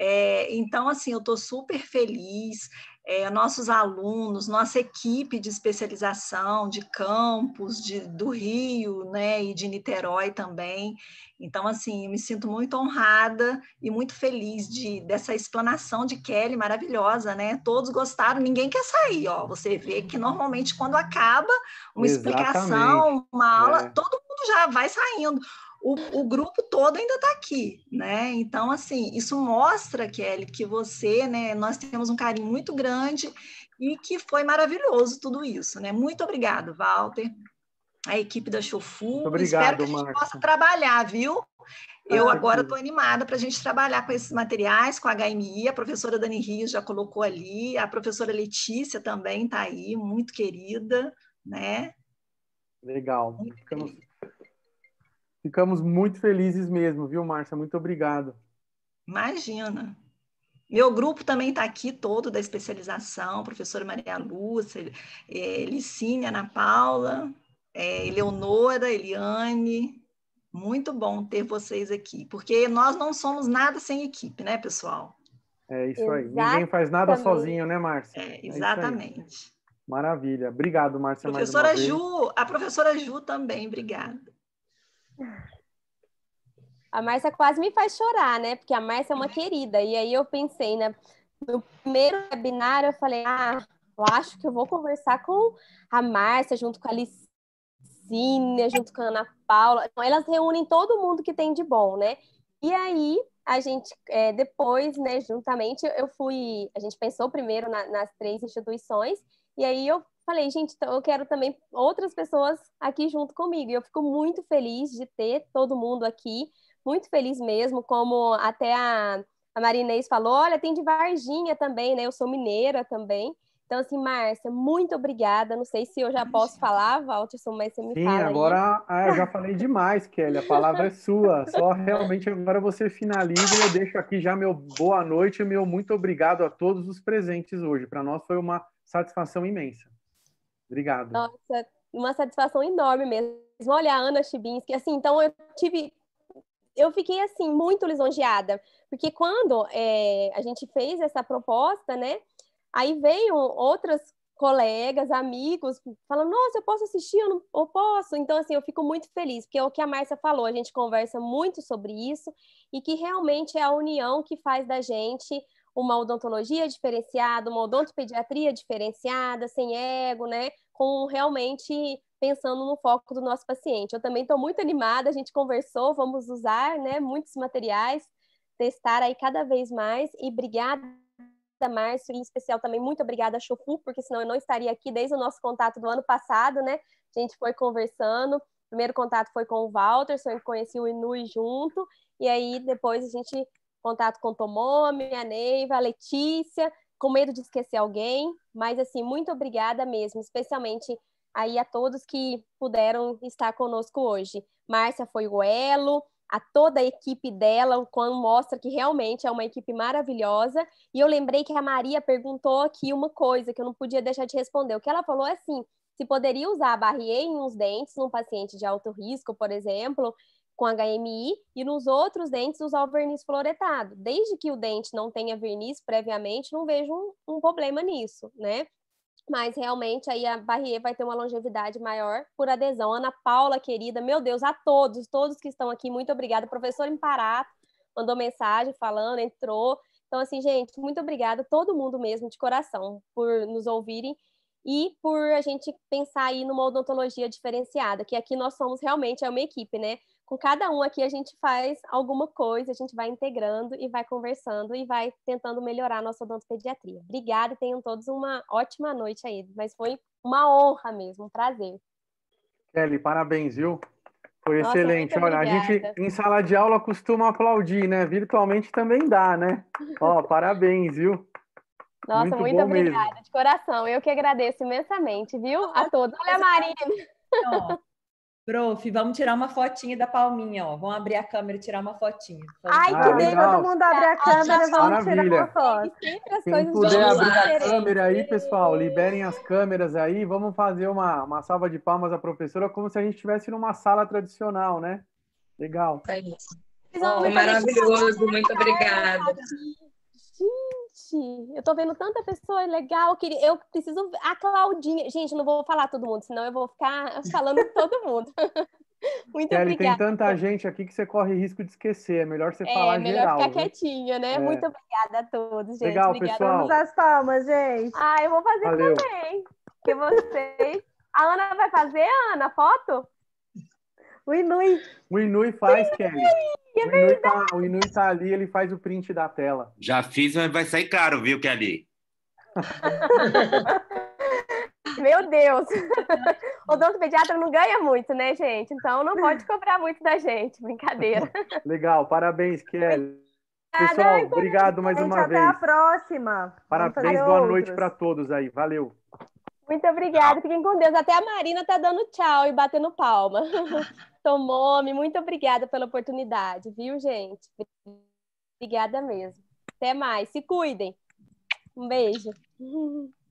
É, então, assim, eu estou super feliz é, nossos alunos, nossa equipe de especialização de campos de, do Rio né, e de Niterói também. Então, assim, eu me sinto muito honrada e muito feliz de, dessa explanação de Kelly maravilhosa, né? Todos gostaram, ninguém quer sair, ó. Você vê que normalmente quando acaba uma Exatamente. explicação, uma aula, é. todo mundo já vai saindo o, o grupo todo ainda está aqui, né? Então, assim, isso mostra, Kelly, que você, né, nós temos um carinho muito grande e que foi maravilhoso tudo isso, né? Muito obrigado, Walter, a equipe da Chofu. Obrigado, Espero que a gente Marcia. possa trabalhar, viu? Eu agora estou animada para a gente trabalhar com esses materiais, com a HMI, a professora Dani Rios já colocou ali, a professora Letícia também está aí, muito querida, né? Legal. Ficamos, Ficamos muito felizes mesmo, viu, Márcia? Muito obrigado. Imagina. Meu grupo também está aqui todo da especialização, professora Maria Lúcia, eh, Licínia, Ana Paula, eh, Eleonora, Eliane. Muito bom ter vocês aqui, porque nós não somos nada sem equipe, né, pessoal? É isso aí. Exatamente. Ninguém faz nada sozinho, né, Márcia? É, é exatamente. É Maravilha. Obrigado, Márcia. Professora Ju, a professora Ju também, obrigada. A Márcia quase me faz chorar, né? Porque a Márcia é uma uhum. querida. E aí eu pensei, né? No primeiro webinar, eu falei, ah, eu acho que eu vou conversar com a Márcia, junto com a Licínia, junto com a Ana Paula. Então, elas reúnem todo mundo que tem de bom, né? E aí, a gente, é, depois, né, juntamente, eu fui. A gente pensou primeiro na, nas três instituições, e aí eu falei, gente, então eu quero também outras pessoas aqui junto comigo. E eu fico muito feliz de ter todo mundo aqui, muito feliz mesmo, como até a, a Marinês falou, olha, tem de Varginha também, né? Eu sou mineira também. Então, assim, Márcia, muito obrigada. Não sei se eu já posso falar, Valterson, mas você me Sim, fala. Sim, agora ah, eu já falei demais, Kelly. A palavra é sua. Só realmente agora você finaliza e eu deixo aqui já meu boa noite e meu muito obrigado a todos os presentes hoje. Para nós foi uma satisfação imensa. Obrigado. Nossa, uma satisfação enorme mesmo. Olha, a Ana Chibinski, assim, então eu tive. Eu fiquei, assim, muito lisonjeada, porque quando é, a gente fez essa proposta, né, aí veio outras colegas, amigos, falando, nossa, eu posso assistir, eu, não, eu posso. Então, assim, eu fico muito feliz, porque é o que a Márcia falou, a gente conversa muito sobre isso, e que realmente é a união que faz da gente uma odontologia diferenciada, uma odontopediatria diferenciada, sem ego, né? com realmente pensando no foco do nosso paciente. Eu também estou muito animada, a gente conversou, vamos usar né, muitos materiais, testar aí cada vez mais. E obrigada, Márcio, em especial também muito obrigada, Chofu, porque senão eu não estaria aqui desde o nosso contato do ano passado, né? A gente foi conversando. primeiro contato foi com o Walter, só conheci o Inui junto, e aí depois a gente contato com o Tomomi, a Neiva, a Letícia, com medo de esquecer alguém, mas assim, muito obrigada mesmo, especialmente aí a todos que puderam estar conosco hoje. Márcia foi o elo, a toda a equipe dela, o Quan mostra que realmente é uma equipe maravilhosa. E eu lembrei que a Maria perguntou aqui uma coisa que eu não podia deixar de responder. O que ela falou é assim: se poderia usar a barrier em uns dentes num paciente de alto risco, por exemplo, com HMI e nos outros dentes usar o verniz floretado. Desde que o dente não tenha verniz previamente, não vejo um, um problema nisso, né? Mas realmente aí a Barrier vai ter uma longevidade maior por adesão. Ana Paula, querida, meu Deus, a todos, todos que estão aqui, muito obrigada. Professor Imparato mandou mensagem falando, entrou. Então, assim, gente, muito obrigada, todo mundo mesmo, de coração, por nos ouvirem e por a gente pensar aí numa odontologia diferenciada, que aqui nós somos realmente é uma equipe, né? com cada um aqui a gente faz alguma coisa, a gente vai integrando e vai conversando e vai tentando melhorar a nossa odontopediatria. Obrigada e tenham todos uma ótima noite aí, mas foi uma honra mesmo, um prazer. Kelly, parabéns, viu? Foi nossa, excelente. Olha, a gente em sala de aula costuma aplaudir, né? Virtualmente também dá, né? Ó, [LAUGHS] parabéns, viu? Nossa, muito, muito obrigada, mesmo. de coração. Eu que agradeço imensamente, viu? A todos. Olha a Marina. Prof, vamos tirar uma fotinha da palminha, ó. Vamos abrir a câmera e tirar uma fotinha. Vamos Ai, que bem, ah, todo mundo abre a câmera, vamos Maravilha. tirar uma foto. Se puder abrir a câmera aí, pessoal, liberem as câmeras aí, vamos fazer uma, uma salva de palmas à professora, como se a gente estivesse numa sala tradicional, né? Legal. É isso. Oh, maravilhoso, muito obrigada. Sim gente, eu tô vendo tanta pessoa é legal que eu preciso. A Claudinha. Gente, não vou falar todo mundo, senão eu vou ficar falando [LAUGHS] todo mundo. [LAUGHS] Muito Kelly, obrigada. tem tanta gente aqui que você corre risco de esquecer. É melhor você é, falar geral. É, melhor ficar né? quietinha, né? É. Muito obrigada a todos, gente. Legal, obrigada. pessoal. Vamos as palmas, gente. Ah, eu vou fazer Valeu. também. Que vocês. A Ana vai fazer, Ana, foto? O Inui. O Inui faz, Kelly. É o, Inui tá, o, Inui tá, ali, ele faz o print da tela. Já fiz, mas vai sair caro, viu, Kelly? [LAUGHS] Meu Deus! [LAUGHS] O dono do pediatra não ganha muito, né, gente? Então não pode cobrar muito da gente, brincadeira. [LAUGHS] Legal, parabéns, Kelly. Pessoal, obrigado mais uma vez. Até a próxima. Parabéns, boa outros. noite para todos aí. Valeu. Muito obrigada, ah. fiquem com Deus. Até a Marina tá dando tchau e batendo palma. Tomome, [LAUGHS] muito obrigada pela oportunidade, viu, gente? Obrigada mesmo. Até mais, se cuidem. Um beijo. [LAUGHS]